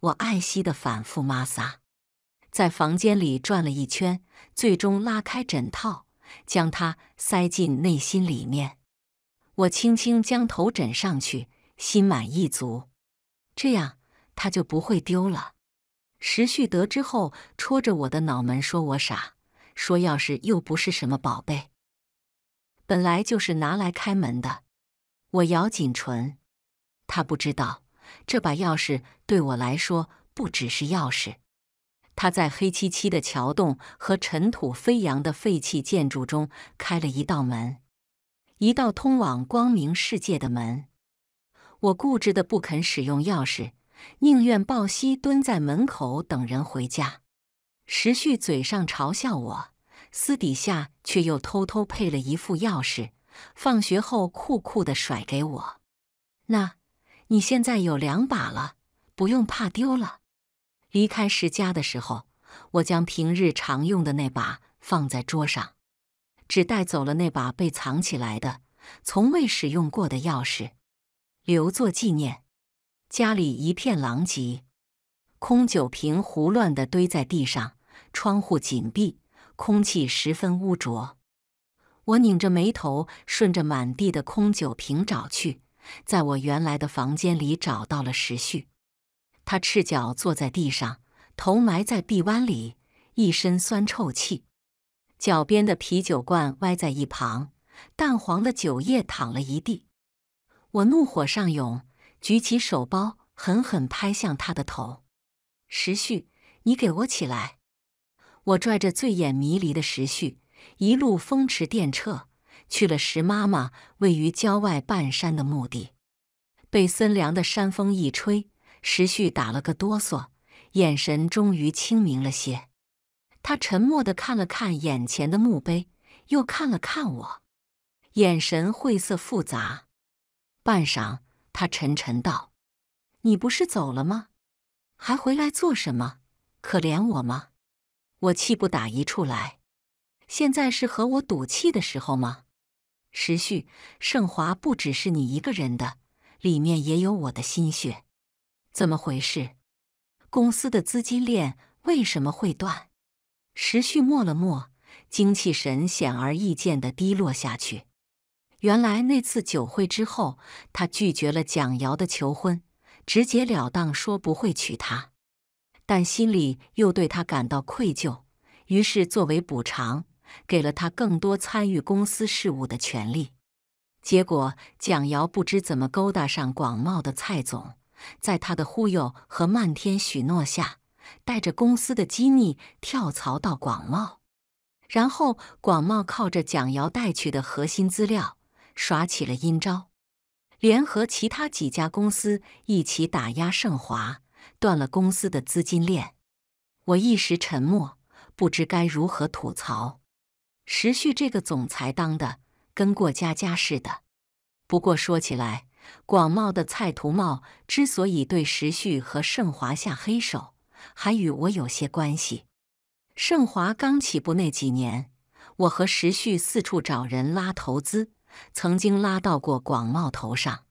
我爱惜的反复抹撒，在房间里转了一圈，最终拉开枕套，将它塞进内心里面。我轻轻将头枕上去，心满意足。这样他就不会丢了。时旭得知后，戳着我的脑门说：“我傻，说钥匙又不是什么宝贝，本来就是拿来开门的。”我咬紧唇，他不知道这把钥匙对我来说不只是钥匙，它在黑漆漆的桥洞和尘土飞扬的废弃建筑中开了一道门。一道通往光明世界的门，我固执的不肯使用钥匙，宁愿抱膝蹲在门口等人回家。时旭嘴上嘲笑我，私底下却又偷偷配了一副钥匙，放学后酷酷的甩给我。那，你现在有两把了，不用怕丢了。离开石家的时候，我将平日常用的那把放在桌上。只带走了那把被藏起来的、从未使用过的钥匙，留作纪念。家里一片狼藉，空酒瓶胡乱的堆在地上，窗户紧闭，空气十分污浊。我拧着眉头，顺着满地的空酒瓶找去，在我原来的房间里找到了时序。他赤脚坐在地上，头埋在臂弯里，一身酸臭气。脚边的啤酒罐歪在一旁，淡黄的酒液淌了一地。我怒火上涌，举起手包，狠狠拍向他的头。石旭，你给我起来！我拽着醉眼迷离的石旭，一路风驰电掣去了石妈妈位于郊外半山的墓地。被森凉的山风一吹，石旭打了个哆嗦，眼神终于清明了些。他沉默地看了看眼前的墓碑，又看了看我，眼神晦涩复杂。半晌，他沉沉道：“你不是走了吗？还回来做什么？可怜我吗？”我气不打一处来。现在是和我赌气的时候吗？时序，盛华不只是你一个人的，里面也有我的心血。怎么回事？公司的资金链为什么会断？时旭默了默，精气神显而易见的低落下去。原来那次酒会之后，他拒绝了蒋瑶的求婚，直截了当说不会娶她，但心里又对她感到愧疚，于是作为补偿，给了她更多参与公司事务的权利。结果，蒋瑶不知怎么勾搭上广袤的蔡总，在他的忽悠和漫天许诺下。带着公司的机密跳槽到广茂，然后广茂靠着蒋瑶带去的核心资料耍起了阴招，联合其他几家公司一起打压盛华，断了公司的资金链。我一时沉默，不知该如何吐槽。时旭这个总裁当的跟过家家似的。不过说起来，广茂的蔡图茂之所以对时旭和盛华下黑手，还与我有些关系。盛华刚起步那几年，我和时旭四处找人拉投资，曾经拉到过广茂头上。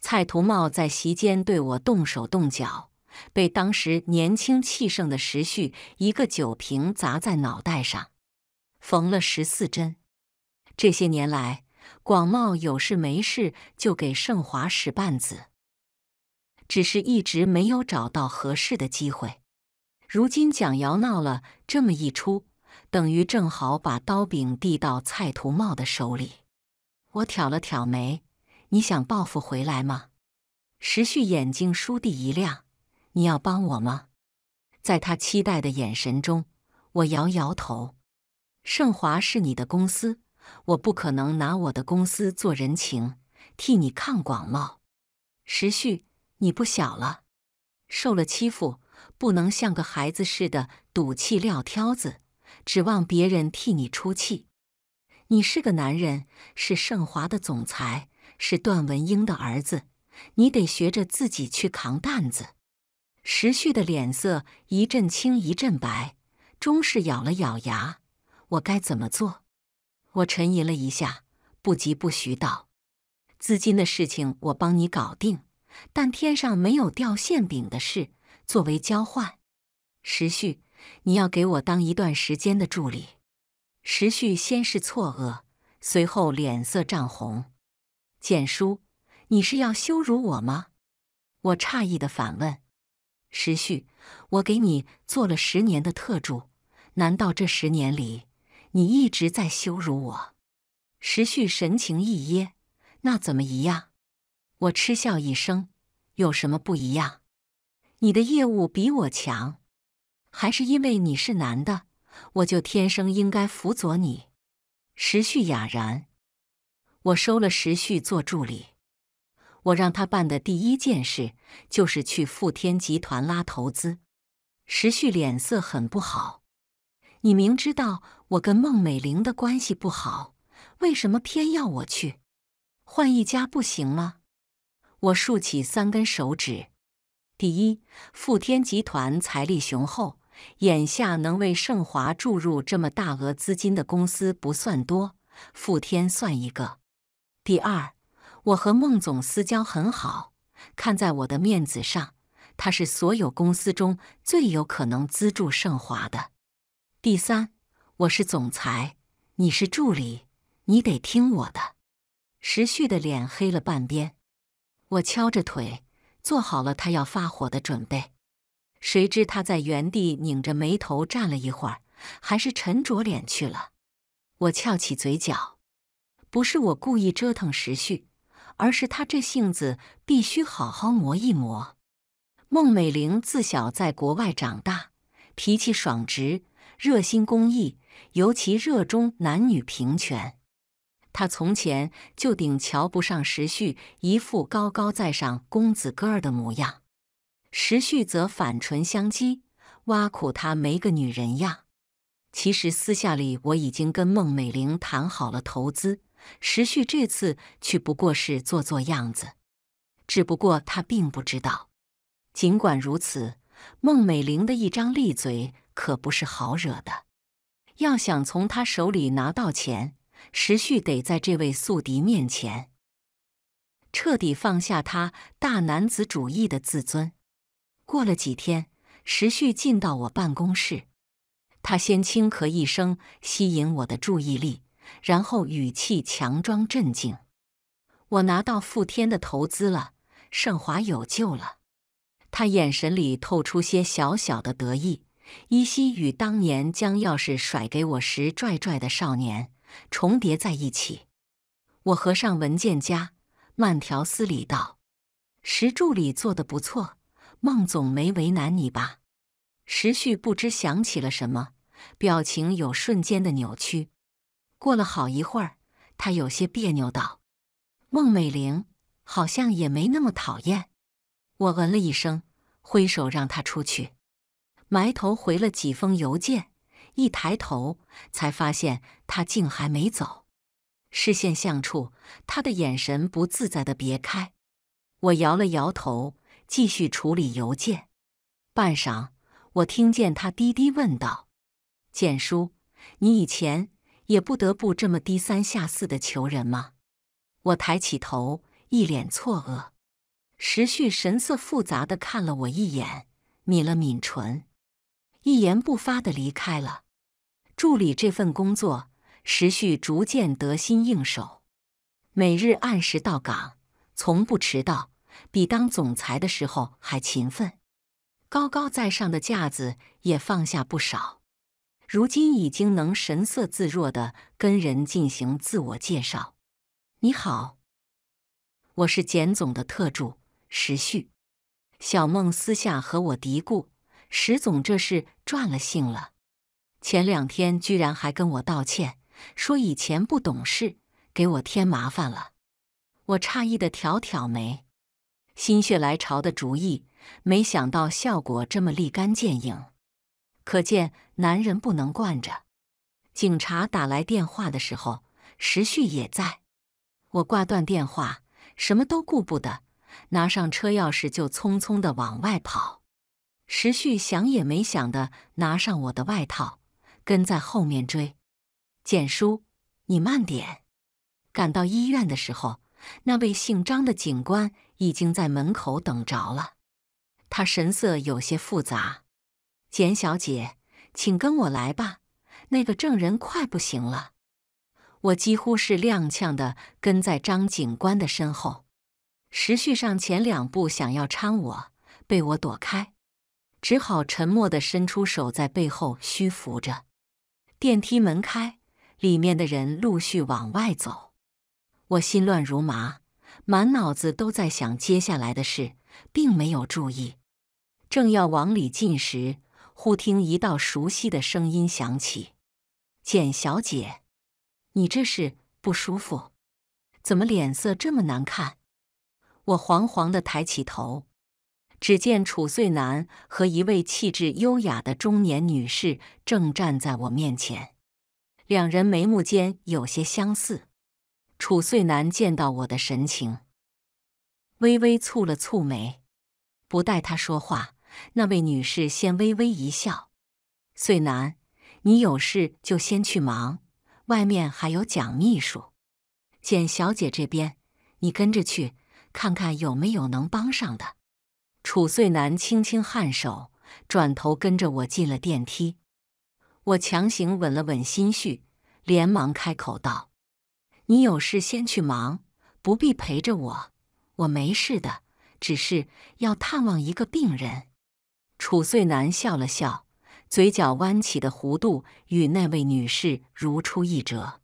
蔡图茂在席间对我动手动脚，被当时年轻气盛的时旭一个酒瓶砸在脑袋上，缝了十四针。这些年来，广茂有事没事就给盛华使绊子，只是一直没有找到合适的机会。如今蒋瑶闹了这么一出，等于正好把刀柄递到蔡图茂的手里。我挑了挑眉：“你想报复回来吗？”时旭眼睛倏地一亮：“你要帮我吗？”在他期待的眼神中，我摇摇头：“盛华是你的公司，我不可能拿我的公司做人情，替你抗广茂。”时旭，你不小了，受了欺负。不能像个孩子似的赌气撂挑子，指望别人替你出气。你是个男人，是盛华的总裁，是段文英的儿子，你得学着自己去扛担子。时旭的脸色一阵青一阵白，终是咬了咬牙：“我该怎么做？”我沉吟了一下，不疾不徐道：“资金的事情我帮你搞定，但天上没有掉馅饼的事。”作为交换，时序，你要给我当一段时间的助理。时序先是错愕，随后脸色涨红。简叔，你是要羞辱我吗？我诧异的反问。时序，我给你做了十年的特助，难道这十年里你一直在羞辱我？时序神情一噎，那怎么一样？我嗤笑一声，有什么不一样？你的业务比我强，还是因为你是男的，我就天生应该辅佐你？时旭哑然。我收了时旭做助理，我让他办的第一件事就是去富天集团拉投资。时旭脸色很不好。你明知道我跟孟美玲的关系不好，为什么偏要我去？换一家不行吗？我竖起三根手指。第一，富天集团财力雄厚，眼下能为盛华注入这么大额资金的公司不算多，富天算一个。第二，我和孟总私交很好，看在我的面子上，他是所有公司中最有可能资助盛华的。第三，我是总裁，你是助理，你得听我的。时旭的脸黑了半边，我敲着腿。做好了，他要发火的准备。谁知他在原地拧着眉头站了一会儿，还是沉着脸去了。我翘起嘴角，不是我故意折腾时序，而是他这性子必须好好磨一磨。孟美玲自小在国外长大，脾气爽直，热心公益，尤其热衷男女平权。他从前就顶瞧不上石旭，一副高高在上公子哥儿的模样。石旭则反唇相讥，挖苦他没个女人样。其实私下里，我已经跟孟美玲谈好了投资。石旭这次去不过是做做样子，只不过他并不知道。尽管如此，孟美玲的一张利嘴可不是好惹的。要想从他手里拿到钱。时序得在这位宿敌面前彻底放下他大男子主义的自尊。过了几天，时序进到我办公室，他先轻咳一声，吸引我的注意力，然后语气强装镇静：“我拿到傅天的投资了，盛华有救了。”他眼神里透出些小小的得意，依稀与当年将钥匙甩给我时拽拽的少年。重叠在一起。我合上文件夹，慢条斯理道：“石助理做的不错，孟总没为难你吧？”石旭不知想起了什么，表情有瞬间的扭曲。过了好一会儿，他有些别扭道：“孟美玲好像也没那么讨厌。”我嗯了一声，挥手让他出去，埋头回了几封邮件。一抬头，才发现他竟还没走。视线向处，他的眼神不自在的别开。我摇了摇头，继续处理邮件。半晌，我听见他低低问道：“简叔，你以前也不得不这么低三下四的求人吗？”我抬起头，一脸错愕。时旭神色复杂的看了我一眼，抿了抿唇，一言不发的离开了。助理这份工作，石旭逐渐得心应手，每日按时到岗，从不迟到，比当总裁的时候还勤奋。高高在上的架子也放下不少，如今已经能神色自若地跟人进行自我介绍。你好，我是简总的特助石旭。小梦私下和我嘀咕：“石总这是转了性了。”前两天居然还跟我道歉，说以前不懂事，给我添麻烦了。我诧异的挑挑眉，心血来潮的主意，没想到效果这么立竿见影，可见男人不能惯着。警察打来电话的时候，时旭也在。我挂断电话，什么都顾不得，拿上车钥匙就匆匆的往外跑。时旭想也没想的拿上我的外套。跟在后面追，简叔，你慢点。赶到医院的时候，那位姓张的警官已经在门口等着了。他神色有些复杂。简小姐，请跟我来吧。那个证人快不行了。我几乎是踉跄的跟在张警官的身后。时序上前两步想要搀我，被我躲开，只好沉默的伸出手在背后虚扶着。电梯门开，里面的人陆续往外走。我心乱如麻，满脑子都在想接下来的事，并没有注意。正要往里进时，忽听一道熟悉的声音响起：“简小姐，你这是不舒服？怎么脸色这么难看？”我惶惶的抬起头。只见楚岁南和一位气质优雅的中年女士正站在我面前，两人眉目间有些相似。楚岁南见到我的神情，微微蹙了蹙眉。不待他说话，那位女士先微微一笑：“岁南，你有事就先去忙，外面还有蒋秘书、简小姐这边，你跟着去看看有没有能帮上的。”楚岁南轻轻颔首，转头跟着我进了电梯。我强行稳了稳心绪，连忙开口道：“你有事先去忙，不必陪着我。我没事的，只是要探望一个病人。”楚岁南笑了笑，嘴角弯起的弧度与那位女士如出一辙。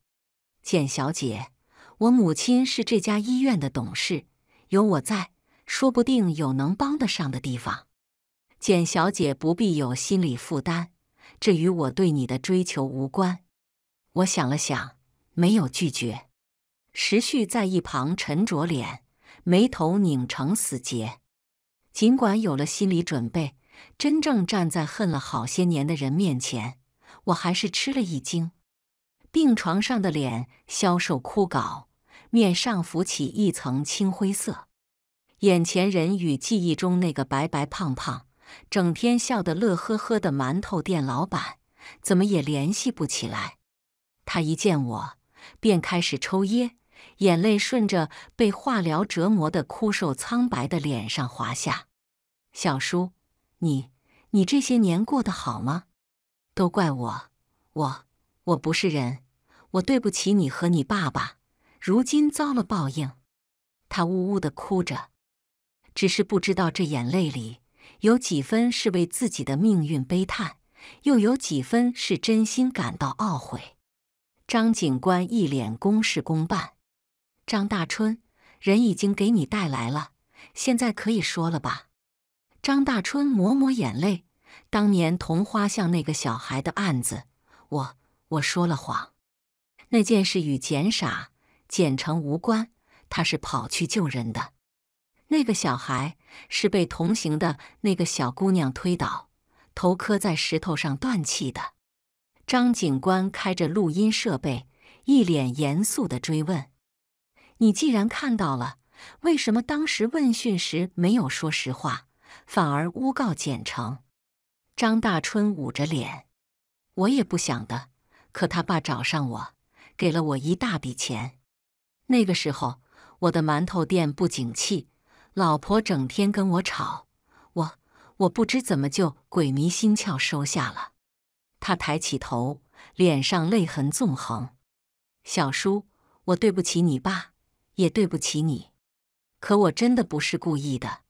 简小姐，我母亲是这家医院的董事，有我在。说不定有能帮得上的地方，简小姐不必有心理负担。这与我对你的追求无关。我想了想，没有拒绝。时旭在一旁沉着脸，眉头拧成死结。尽管有了心理准备，真正站在恨了好些年的人面前，我还是吃了一惊。病床上的脸消瘦枯槁，面上浮起一层青灰色。眼前人与记忆中那个白白胖胖、整天笑得乐呵呵的馒头店老板，怎么也联系不起来。他一见我，便开始抽噎，眼泪顺着被化疗折磨的枯瘦苍白的脸上滑下。小叔，你你这些年过得好吗？都怪我，我我不是人，我对不起你和你爸爸，如今遭了报应。他呜呜的哭着。只是不知道这眼泪里有几分是为自己的命运悲叹，又有几分是真心感到懊悔。张警官一脸公事公办：“张大春，人已经给你带来了，现在可以说了吧？”张大春抹抹眼泪：“当年桐花巷那个小孩的案子，我我说了谎。那件事与简傻、简成无关，他是跑去救人的。”那个小孩是被同行的那个小姑娘推倒，头磕在石头上断气的。张警官开着录音设备，一脸严肃的追问：“你既然看到了，为什么当时问讯时没有说实话，反而诬告简成？”张大春捂着脸：“我也不想的，可他爸找上我，给了我一大笔钱。那个时候我的馒头店不景气。”老婆整天跟我吵，我我不知怎么就鬼迷心窍收下了。他抬起头，脸上泪痕纵横。小叔，我对不起你爸，也对不起你。可我真的不是故意的，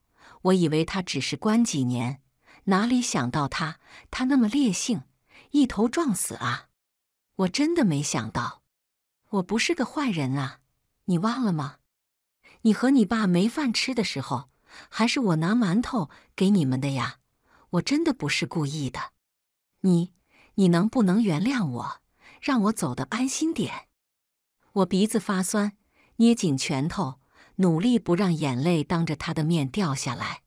我以为他只是关几年，哪里想到他他那么烈性，一头撞死啊！我真的没想到，我不是个坏人啊，你忘了吗？你和你爸没饭吃的时候，还是我拿馒头给你们的呀！我真的不是故意的，你你能不能原谅我，让我走的安心点？我鼻子发酸，捏紧拳头，努力不让眼泪当着他的面掉下来。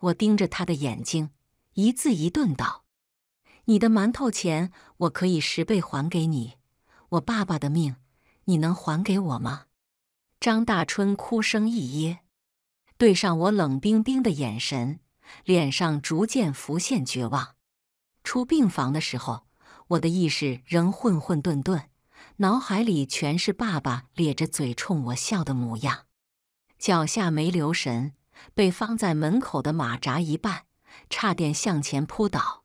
我盯着他的眼睛，一字一顿道：“你的馒头钱我可以十倍还给你，我爸爸的命，你能还给我吗？”张大春哭声一噎，对上我冷冰冰的眼神，脸上逐渐浮现绝望。出病房的时候，我的意识仍混混沌沌，脑海里全是爸爸咧着嘴冲我笑的模样。脚下没留神，被放在门口的马扎一绊，差点向前扑倒。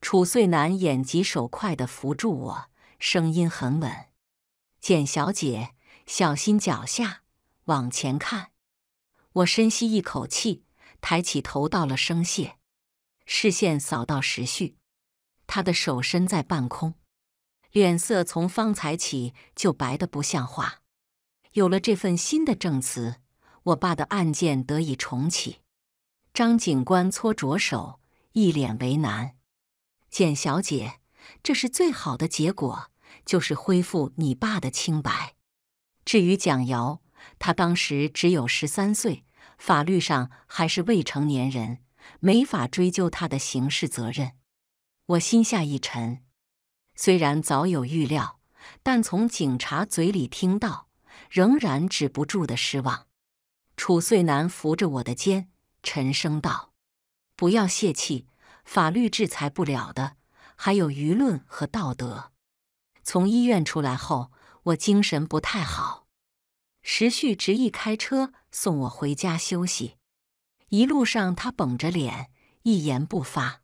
楚岁南眼疾手快地扶住我，声音很稳：“简小姐。”小心脚下，往前看。我深吸一口气，抬起头，道了声谢。视线扫到时序，他的手伸在半空，脸色从方才起就白的不像话。有了这份新的证词，我爸的案件得以重启。张警官搓着手，一脸为难：“简小姐，这是最好的结果，就是恢复你爸的清白。”至于蒋瑶，她当时只有十三岁，法律上还是未成年人，没法追究她的刑事责任。我心下一沉，虽然早有预料，但从警察嘴里听到，仍然止不住的失望。楚遂南扶着我的肩，沉声道：“不要泄气，法律制裁不了的，还有舆论和道德。”从医院出来后。我精神不太好，时旭执意开车送我回家休息。一路上，他绷着脸，一言不发，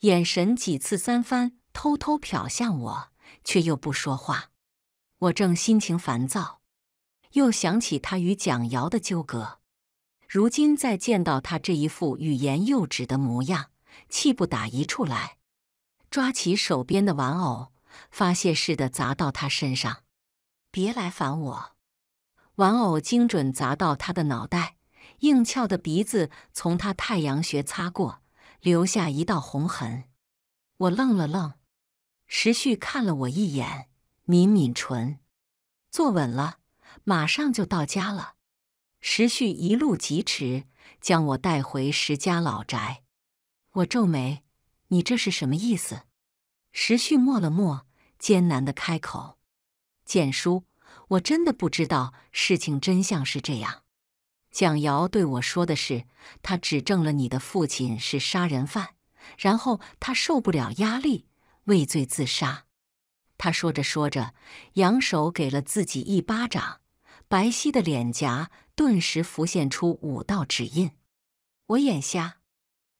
眼神几次三番偷偷瞟向我，却又不说话。我正心情烦躁，又想起他与蒋瑶的纠葛，如今再见到他这一副欲言又止的模样，气不打一处来，抓起手边的玩偶，发泄似的砸到他身上。别来烦我！玩偶精准砸到他的脑袋，硬翘的鼻子从他太阳穴擦过，留下一道红痕。我愣了愣，时旭看了我一眼，抿抿唇，坐稳了，马上就到家了。时旭一路疾驰，将我带回石家老宅。我皱眉：“你这是什么意思？”时旭默了默，艰难的开口。简叔，我真的不知道事情真相是这样。蒋瑶对我说的是，他指证了你的父亲是杀人犯，然后他受不了压力，畏罪自杀。他说着说着，扬手给了自己一巴掌，白皙的脸颊顿时浮现出五道指印。我眼瞎，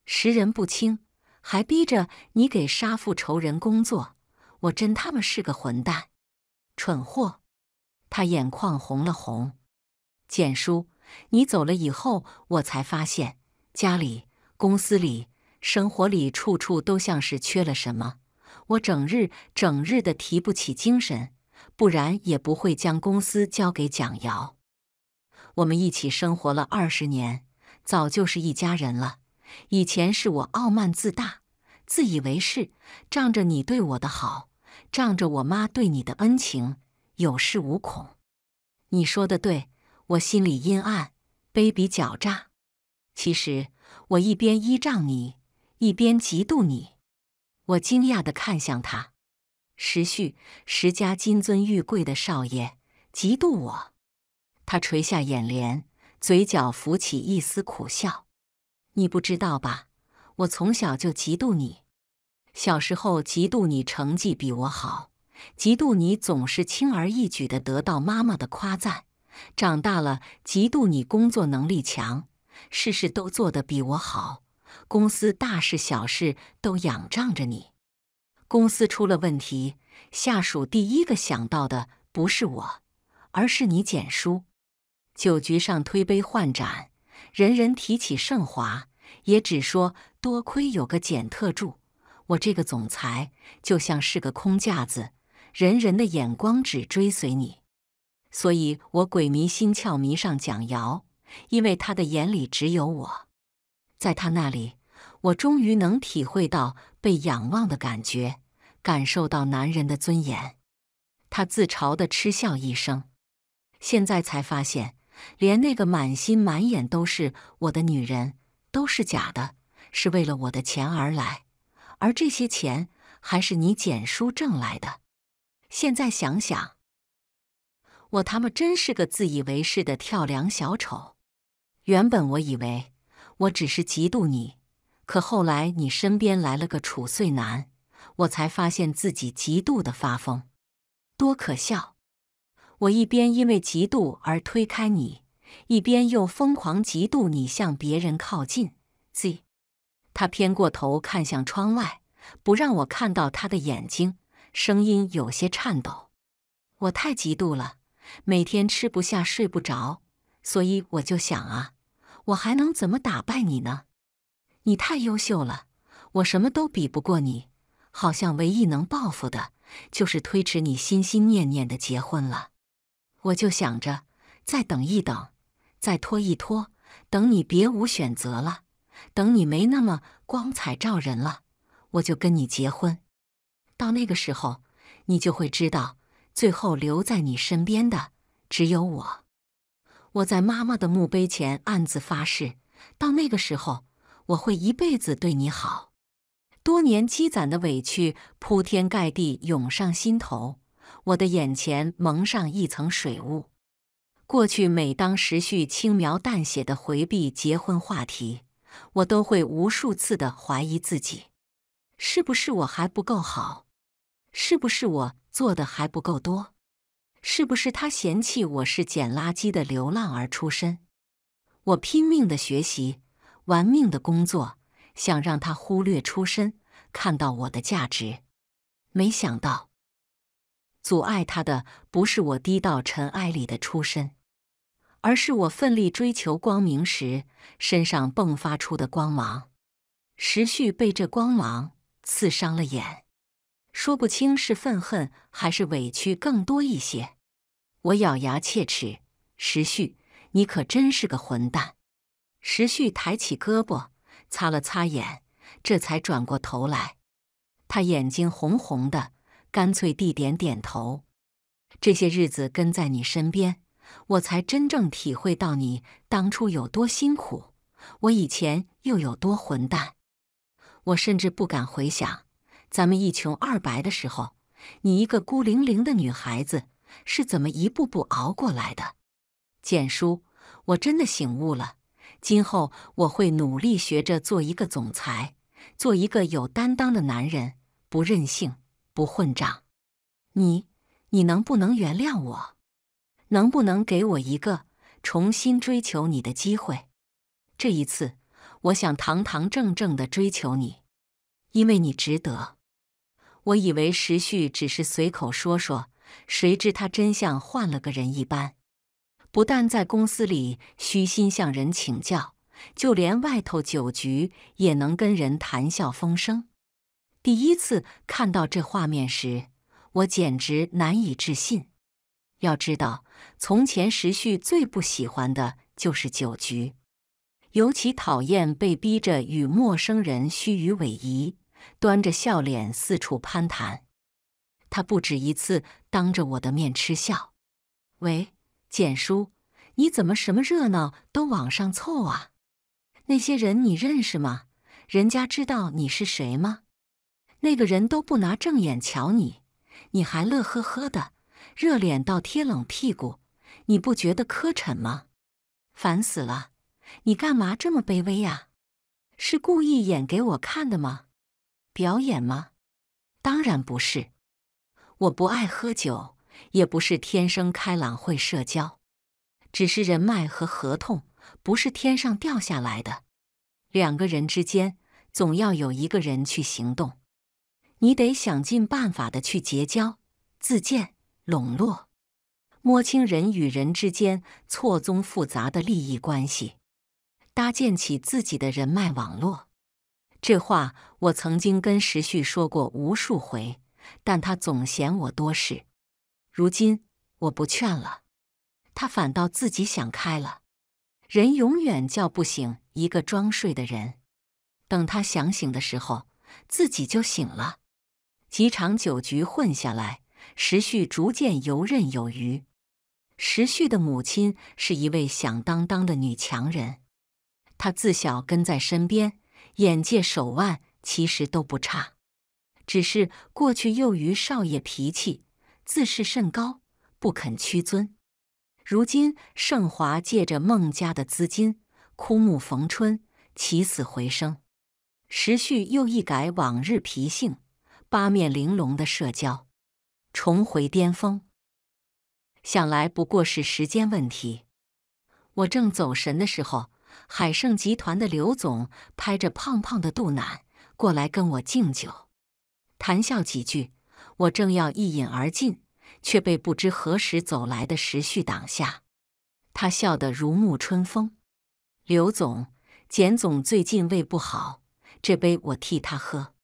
识人不清，还逼着你给杀父仇人工作，我真他妈是个混蛋。蠢货，他眼眶红了红。简叔，你走了以后，我才发现家里、公司里、生活里处处都像是缺了什么。我整日整日的提不起精神，不然也不会将公司交给蒋瑶。我们一起生活了二十年，早就是一家人了。以前是我傲慢自大、自以为是，仗着你对我的好。仗着我妈对你的恩情，有恃无恐。你说的对，我心里阴暗、卑鄙、狡诈。其实我一边依仗你，一边嫉妒你。我惊讶的看向他，时旭，时家金尊玉贵的少爷，嫉妒我？他垂下眼帘，嘴角浮起一丝苦笑。你不知道吧？我从小就嫉妒你。小时候嫉妒你成绩比我好，嫉妒你总是轻而易举地得到妈妈的夸赞。长大了嫉妒你工作能力强，事事都做得比我好，公司大事小事都仰仗着你。公司出了问题，下属第一个想到的不是我，而是你简叔。酒局上推杯换盏，人人提起盛华，也只说多亏有个简特助。我这个总裁就像是个空架子，人人的眼光只追随你，所以我鬼迷心窍迷上蒋瑶，因为他的眼里只有我。在他那里，我终于能体会到被仰望的感觉，感受到男人的尊严。他自嘲的嗤笑一声，现在才发现，连那个满心满眼都是我的女人都是假的，是为了我的钱而来。而这些钱还是你捡书挣来的。现在想想，我他妈真是个自以为是的跳梁小丑。原本我以为我只是嫉妒你，可后来你身边来了个楚岁男，我才发现自己极度的发疯，多可笑！我一边因为嫉妒而推开你，一边又疯狂嫉妒你向别人靠近。C。他偏过头看向窗外，不让我看到他的眼睛，声音有些颤抖。我太嫉妒了，每天吃不下，睡不着，所以我就想啊，我还能怎么打败你呢？你太优秀了，我什么都比不过你，好像唯一能报复的，就是推迟你心心念念的结婚了。我就想着再等一等，再拖一拖，等你别无选择了。等你没那么光彩照人了，我就跟你结婚。到那个时候，你就会知道，最后留在你身边的只有我。我在妈妈的墓碑前暗自发誓，到那个时候，我会一辈子对你好。多年积攒的委屈铺天盖地涌上心头，我的眼前蒙上一层水雾。过去每当时序轻描淡写的回避结婚话题。我都会无数次的怀疑自己，是不是我还不够好？是不是我做的还不够多？是不是他嫌弃我是捡垃圾的流浪儿出身？我拼命的学习，玩命的工作，想让他忽略出身，看到我的价值。没想到，阻碍他的不是我低到尘埃里的出身。而是我奋力追求光明时，身上迸发出的光芒。时旭被这光芒刺伤了眼，说不清是愤恨还是委屈更多一些。我咬牙切齿：“时旭，你可真是个混蛋！”时旭抬起胳膊擦了擦眼，这才转过头来。他眼睛红红的，干脆地点点头。这些日子跟在你身边。我才真正体会到你当初有多辛苦，我以前又有多混蛋。我甚至不敢回想，咱们一穷二白的时候，你一个孤零零的女孩子是怎么一步步熬过来的。简叔，我真的醒悟了，今后我会努力学着做一个总裁，做一个有担当的男人，不任性，不混账。你，你能不能原谅我？能不能给我一个重新追求你的机会？这一次，我想堂堂正正的追求你，因为你值得。我以为时旭只是随口说说，谁知他真像换了个人一般，不但在公司里虚心向人请教，就连外头酒局也能跟人谈笑风生。第一次看到这画面时，我简直难以置信。要知道。从前时序最不喜欢的就是酒局，尤其讨厌被逼着与陌生人虚与委蛇，端着笑脸四处攀谈。他不止一次当着我的面嗤笑：“喂，简叔，你怎么什么热闹都往上凑啊？那些人你认识吗？人家知道你是谁吗？那个人都不拿正眼瞧你，你还乐呵呵的。”热脸到贴冷屁股，你不觉得磕碜吗？烦死了！你干嘛这么卑微呀？是故意演给我看的吗？表演吗？当然不是。我不爱喝酒，也不是天生开朗会社交，只是人脉和合同不是天上掉下来的。两个人之间总要有一个人去行动，你得想尽办法的去结交、自荐。笼络，摸清人与人之间错综复杂的利益关系，搭建起自己的人脉网络。这话我曾经跟时旭说过无数回，但他总嫌我多事。如今我不劝了，他反倒自己想开了。人永远叫不醒一个装睡的人，等他想醒的时候，自己就醒了。几场酒局混下来。石旭逐渐游刃有余。石旭的母亲是一位响当当的女强人，她自小跟在身边，眼界手腕其实都不差，只是过去囿于少爷脾气，自视甚高，不肯屈尊。如今盛华借着孟家的资金，枯木逢春，起死回生，石旭又一改往日脾性，八面玲珑的社交。重回巅峰，想来不过是时间问题。我正走神的时候，海盛集团的刘总拍着胖胖的肚腩过来跟我敬酒，谈笑几句。我正要一饮而尽，却被不知何时走来的时旭挡下。他笑得如沐春风。刘总，简总最近胃不好，这杯我替他喝。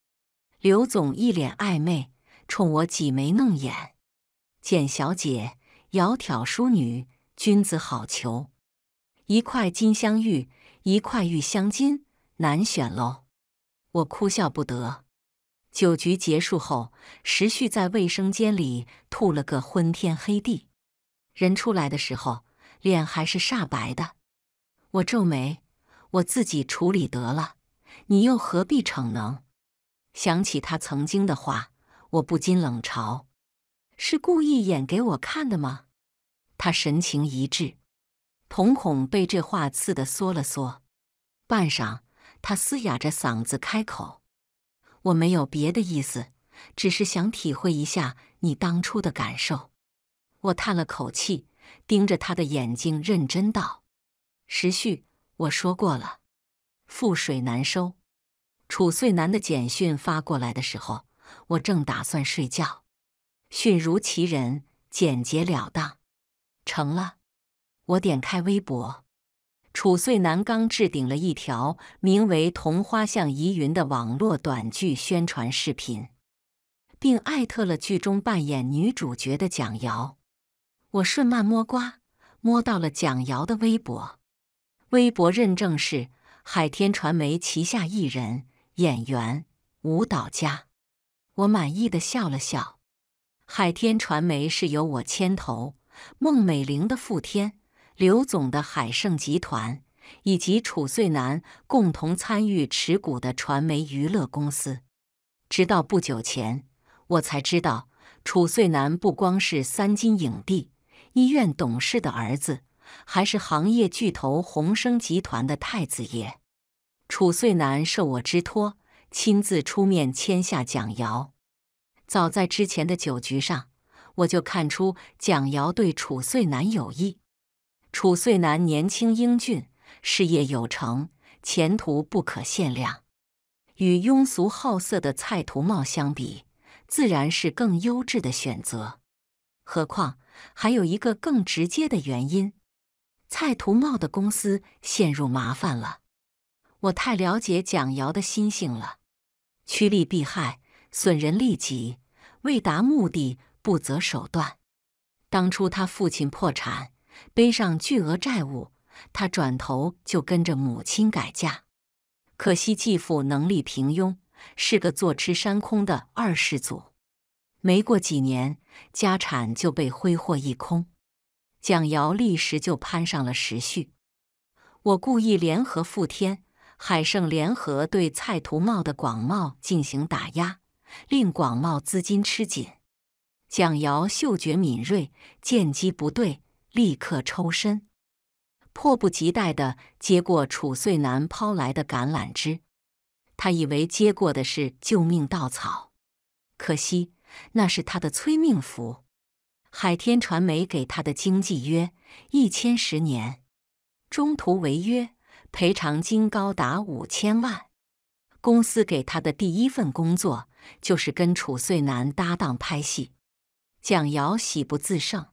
刘总一脸暧昧。冲我挤眉弄眼，简小姐，窈窕淑女，君子好逑。一块金镶玉，一块玉镶金，难选喽。我哭笑不得。酒局结束后，时旭在卫生间里吐了个昏天黑地，人出来的时候脸还是煞白的。我皱眉，我自己处理得了，你又何必逞能？想起他曾经的话。我不禁冷嘲：“是故意演给我看的吗？”他神情一滞，瞳孔被这话刺得缩了缩。半晌，他嘶哑着嗓子开口：“我没有别的意思，只是想体会一下你当初的感受。”我叹了口气，盯着他的眼睛，认真道：“时序，我说过了，覆水难收。”楚遂南的简讯发过来的时候。我正打算睡觉，迅如其人，简洁了当，成了。我点开微博，楚遂南刚置顶了一条名为《桐花向疑云》的网络短剧宣传视频，并艾特了剧中扮演女主角的蒋瑶。我顺蔓摸瓜，摸到了蒋瑶的微博，微博认证是海天传媒旗下艺人、演员、舞蹈家。我满意的笑了笑，海天传媒是由我牵头，孟美玲的富天，刘总的海盛集团，以及楚遂南共同参与持股的传媒娱乐公司。直到不久前，我才知道楚遂南不光是三金影帝、医院董事的儿子，还是行业巨头宏生集团的太子爷。楚遂南受我之托。亲自出面签下蒋瑶。早在之前的酒局上，我就看出蒋瑶对楚遂南有意。楚遂南年轻英俊，事业有成，前途不可限量。与庸俗好色的蔡图茂相比，自然是更优质的选择。何况还有一个更直接的原因：蔡图茂的公司陷入麻烦了。我太了解蒋瑶的心性了。趋利避害，损人利己，为达目的不择手段。当初他父亲破产，背上巨额债务，他转头就跟着母亲改嫁。可惜继父能力平庸，是个坐吃山空的二世祖。没过几年，家产就被挥霍一空。蒋瑶立时就攀上了时序。我故意联合傅天。海盛联合对蔡图茂的广茂进行打压，令广茂资金吃紧。蒋瑶嗅觉敏锐，见机不对，立刻抽身，迫不及待的接过楚遂南抛来的橄榄枝。他以为接过的是救命稻草，可惜那是他的催命符。海天传媒给他的经纪约一千十年，中途违约。赔偿金高达五千万，公司给他的第一份工作就是跟楚遂南搭档拍戏。蒋瑶喜不自胜，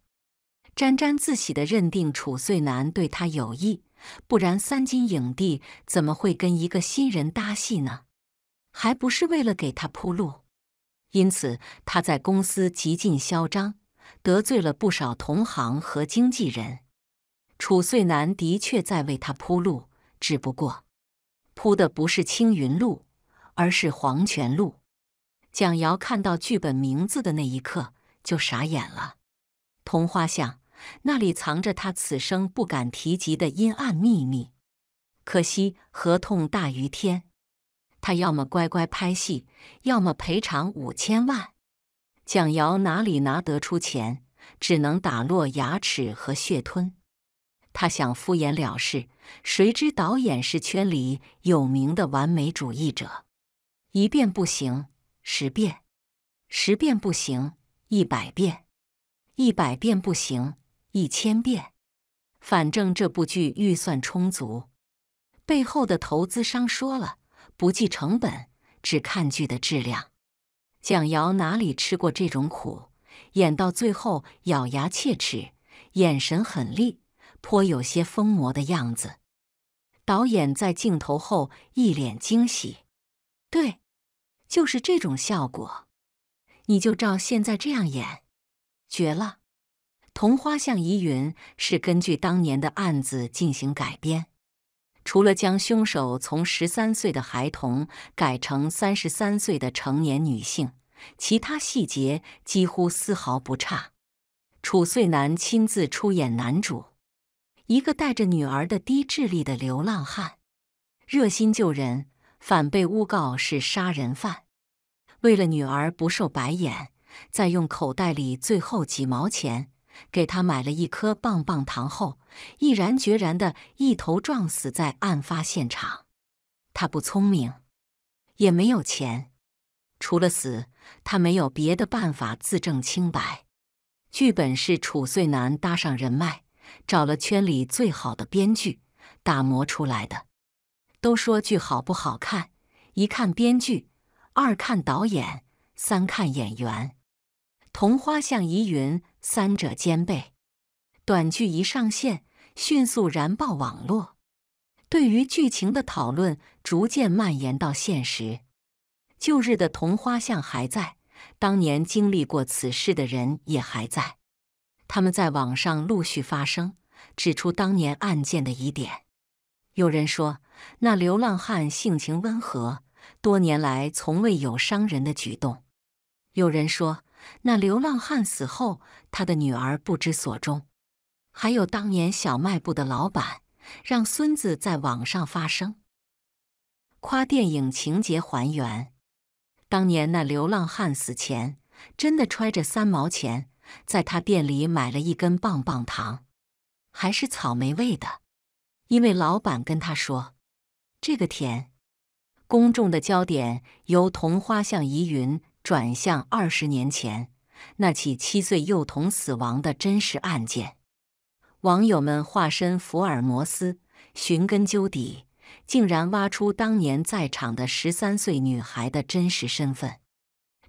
沾沾自喜的认定楚遂南对他有意，不然三金影帝怎么会跟一个新人搭戏呢？还不是为了给他铺路？因此他在公司极尽嚣张，得罪了不少同行和经纪人。楚遂南的确在为他铺路。只不过，铺的不是青云路，而是黄泉路。蒋瑶看到剧本名字的那一刻就傻眼了。桐花巷那里藏着他此生不敢提及的阴暗秘密，可惜合同大于天。他要么乖乖拍戏，要么赔偿五千万。蒋瑶哪里拿得出钱？只能打落牙齿和血吞。他想敷衍了事。谁知导演是圈里有名的完美主义者，一遍不行，十遍，十遍不行，一百遍，一百遍不行，一千遍。反正这部剧预算充足，背后的投资商说了，不计成本，只看剧的质量。蒋瑶哪里吃过这种苦，演到最后咬牙切齿，眼神狠厉。颇有些疯魔的样子。导演在镜头后一脸惊喜：“对，就是这种效果。你就照现在这样演，绝了！”《桐花向疑云》是根据当年的案子进行改编，除了将凶手从十三岁的孩童改成三十三岁的成年女性，其他细节几乎丝毫不差。楚遂南亲自出演男主。一个带着女儿的低智力的流浪汉，热心救人，反被诬告是杀人犯。为了女儿不受白眼，在用口袋里最后几毛钱给他买了一颗棒棒糖后，毅然决然的一头撞死在案发现场。他不聪明，也没有钱，除了死，他没有别的办法自证清白。剧本是楚遂南搭上人脉。找了圈里最好的编剧打磨出来的，都说剧好不好看，一看编剧，二看导演，三看演员。同花相疑云三者兼备，短剧一上线迅速燃爆网络，对于剧情的讨论逐渐蔓延到现实。旧日的同花相还在，当年经历过此事的人也还在。他们在网上陆续发声，指出当年案件的疑点。有人说，那流浪汉性情温和，多年来从未有伤人的举动。有人说，那流浪汉死后，他的女儿不知所终。还有当年小卖部的老板，让孙子在网上发声，夸电影情节还原，当年那流浪汉死前真的揣着三毛钱。在他店里买了一根棒棒糖，还是草莓味的，因为老板跟他说，这个甜。公众的焦点由同花巷疑云转向二十年前那起七岁幼童死亡的真实案件，网友们化身福尔摩斯，寻根究底，竟然挖出当年在场的十三岁女孩的真实身份。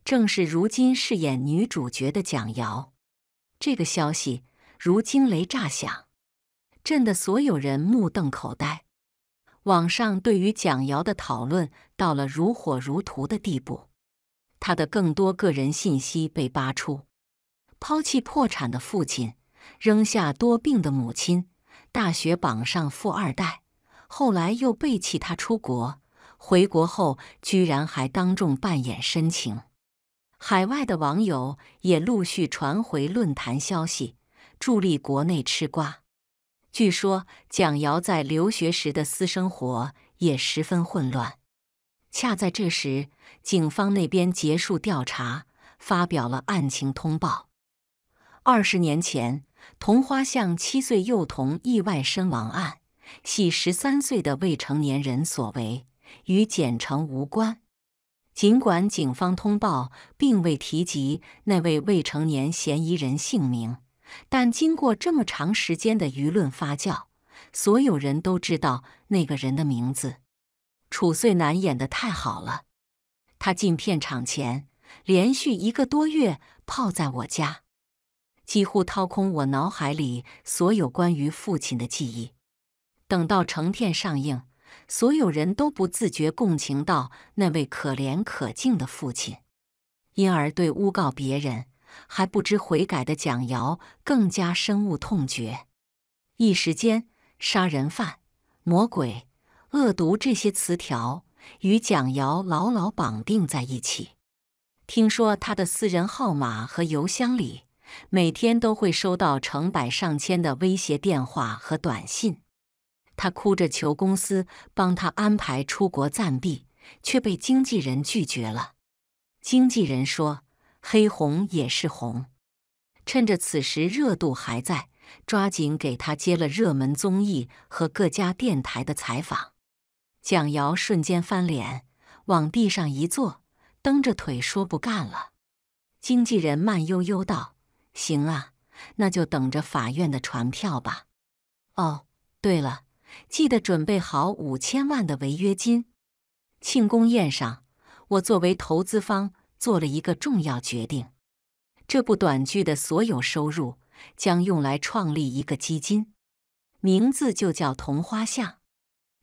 正是如今饰演女主角的蒋瑶，这个消息如惊雷炸响，震得所有人目瞪口呆。网上对于蒋瑶的讨论到了如火如荼的地步，她的更多个人信息被扒出：抛弃破产的父亲，扔下多病的母亲，大学榜上富二代，后来又背弃他出国，回国后居然还当众扮演深情。海外的网友也陆续传回论坛消息，助力国内吃瓜。据说蒋瑶在留学时的私生活也十分混乱。恰在这时，警方那边结束调查，发表了案情通报：二十年前桐花巷七岁幼童意外身亡案，系十三岁的未成年人所为，与简成无关。尽管警方通报并未提及那位未成年嫌疑人姓名，但经过这么长时间的舆论发酵，所有人都知道那个人的名字。楚遂南演的太好了，他进片场前连续一个多月泡在我家，几乎掏空我脑海里所有关于父亲的记忆。等到成片上映。所有人都不自觉共情到那位可怜可敬的父亲，因而对诬告别人还不知悔改的蒋瑶更加深恶痛绝。一时间，杀人犯、魔鬼、恶毒这些词条与蒋瑶牢牢绑定在一起。听说他的私人号码和邮箱里每天都会收到成百上千的威胁电话和短信。他哭着求公司帮他安排出国暂避，却被经纪人拒绝了。经纪人说：“黑红也是红，趁着此时热度还在，抓紧给他接了热门综艺和各家电台的采访。”蒋瑶瞬间翻脸，往地上一坐，蹬着腿说：“不干了。”经纪人慢悠悠道：“行啊，那就等着法院的传票吧。”哦，对了。记得准备好五千万的违约金。庆功宴上，我作为投资方做了一个重要决定：这部短剧的所有收入将用来创立一个基金，名字就叫“同花巷”，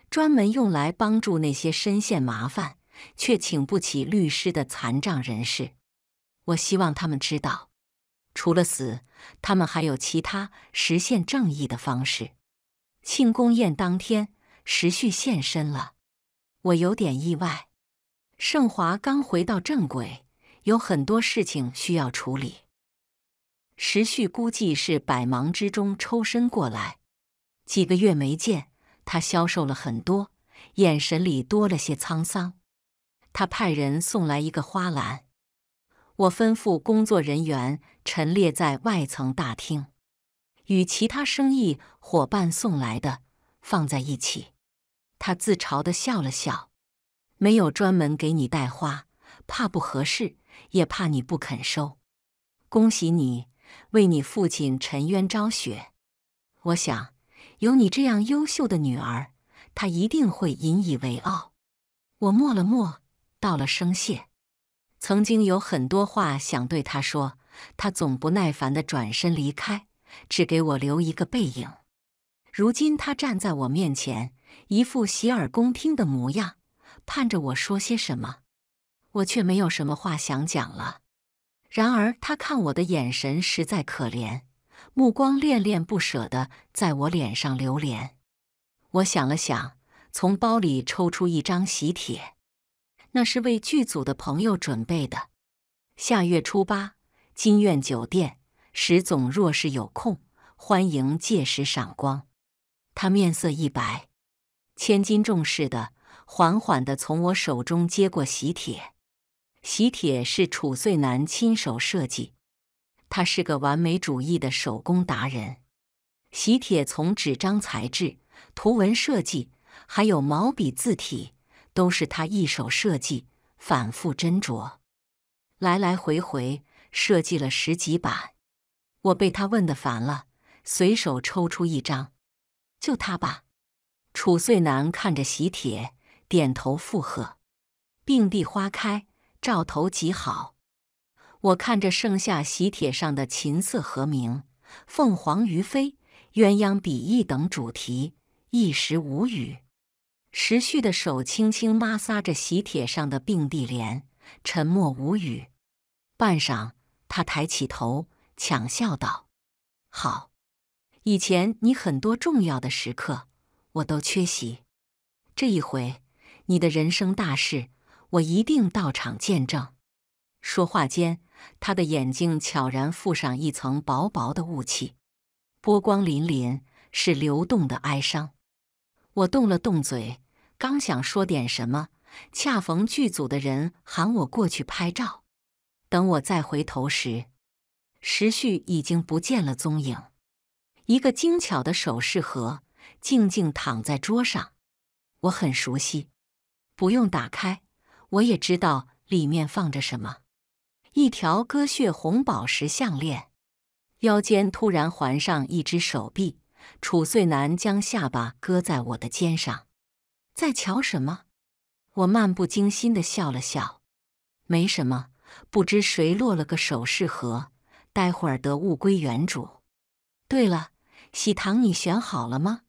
专门用来帮助那些深陷麻烦却请不起律师的残障人士。我希望他们知道，除了死，他们还有其他实现正义的方式。庆功宴当天，时旭现身了，我有点意外。盛华刚回到正轨，有很多事情需要处理。时旭估计是百忙之中抽身过来。几个月没见，他消瘦了很多，眼神里多了些沧桑。他派人送来一个花篮，我吩咐工作人员陈列在外层大厅。与其他生意伙伴送来的放在一起，他自嘲地笑了笑。没有专门给你带花，怕不合适，也怕你不肯收。恭喜你，为你父亲沉冤昭雪。我想，有你这样优秀的女儿，他一定会引以为傲。我默了默，道了声谢。曾经有很多话想对他说，他总不耐烦地转身离开。只给我留一个背影。如今他站在我面前，一副洗耳恭听的模样，盼着我说些什么，我却没有什么话想讲了。然而他看我的眼神实在可怜，目光恋恋不舍的在我脸上流连。我想了想，从包里抽出一张喜帖，那是为剧组的朋友准备的。下月初八，金苑酒店。石总若是有空，欢迎届时赏光。他面色一白，千斤重似的，缓缓地从我手中接过喜帖。喜帖是楚遂南亲手设计，他是个完美主义的手工达人。喜帖从纸张材质、图文设计，还有毛笔字体，都是他一手设计，反复斟酌，来来回回设计了十几版。我被他问的烦了，随手抽出一张，就他吧。楚遂南看着喜帖，点头附和。并蒂花开，兆头极好。我看着剩下喜帖上的琴瑟和鸣、凤凰于飞、鸳鸯比翼等主题，一时无语。时旭的手轻轻摩挲着喜帖上的并蒂莲，沉默无语。半晌，他抬起头。强笑道：“好，以前你很多重要的时刻，我都缺席。这一回你的人生大事，我一定到场见证。”说话间，他的眼睛悄然附上一层薄薄的雾气，波光粼粼，是流动的哀伤。我动了动嘴，刚想说点什么，恰逢剧组的人喊我过去拍照。等我再回头时，时序已经不见了踪影，一个精巧的首饰盒静静躺在桌上，我很熟悉，不用打开，我也知道里面放着什么——一条鸽血红宝石项链。腰间突然环上一只手臂，楚遂南将下巴搁在我的肩上，在瞧什么？我漫不经心的笑了笑，没什么，不知谁落了个首饰盒。待会儿得物归原主。对了，喜糖你选好了吗？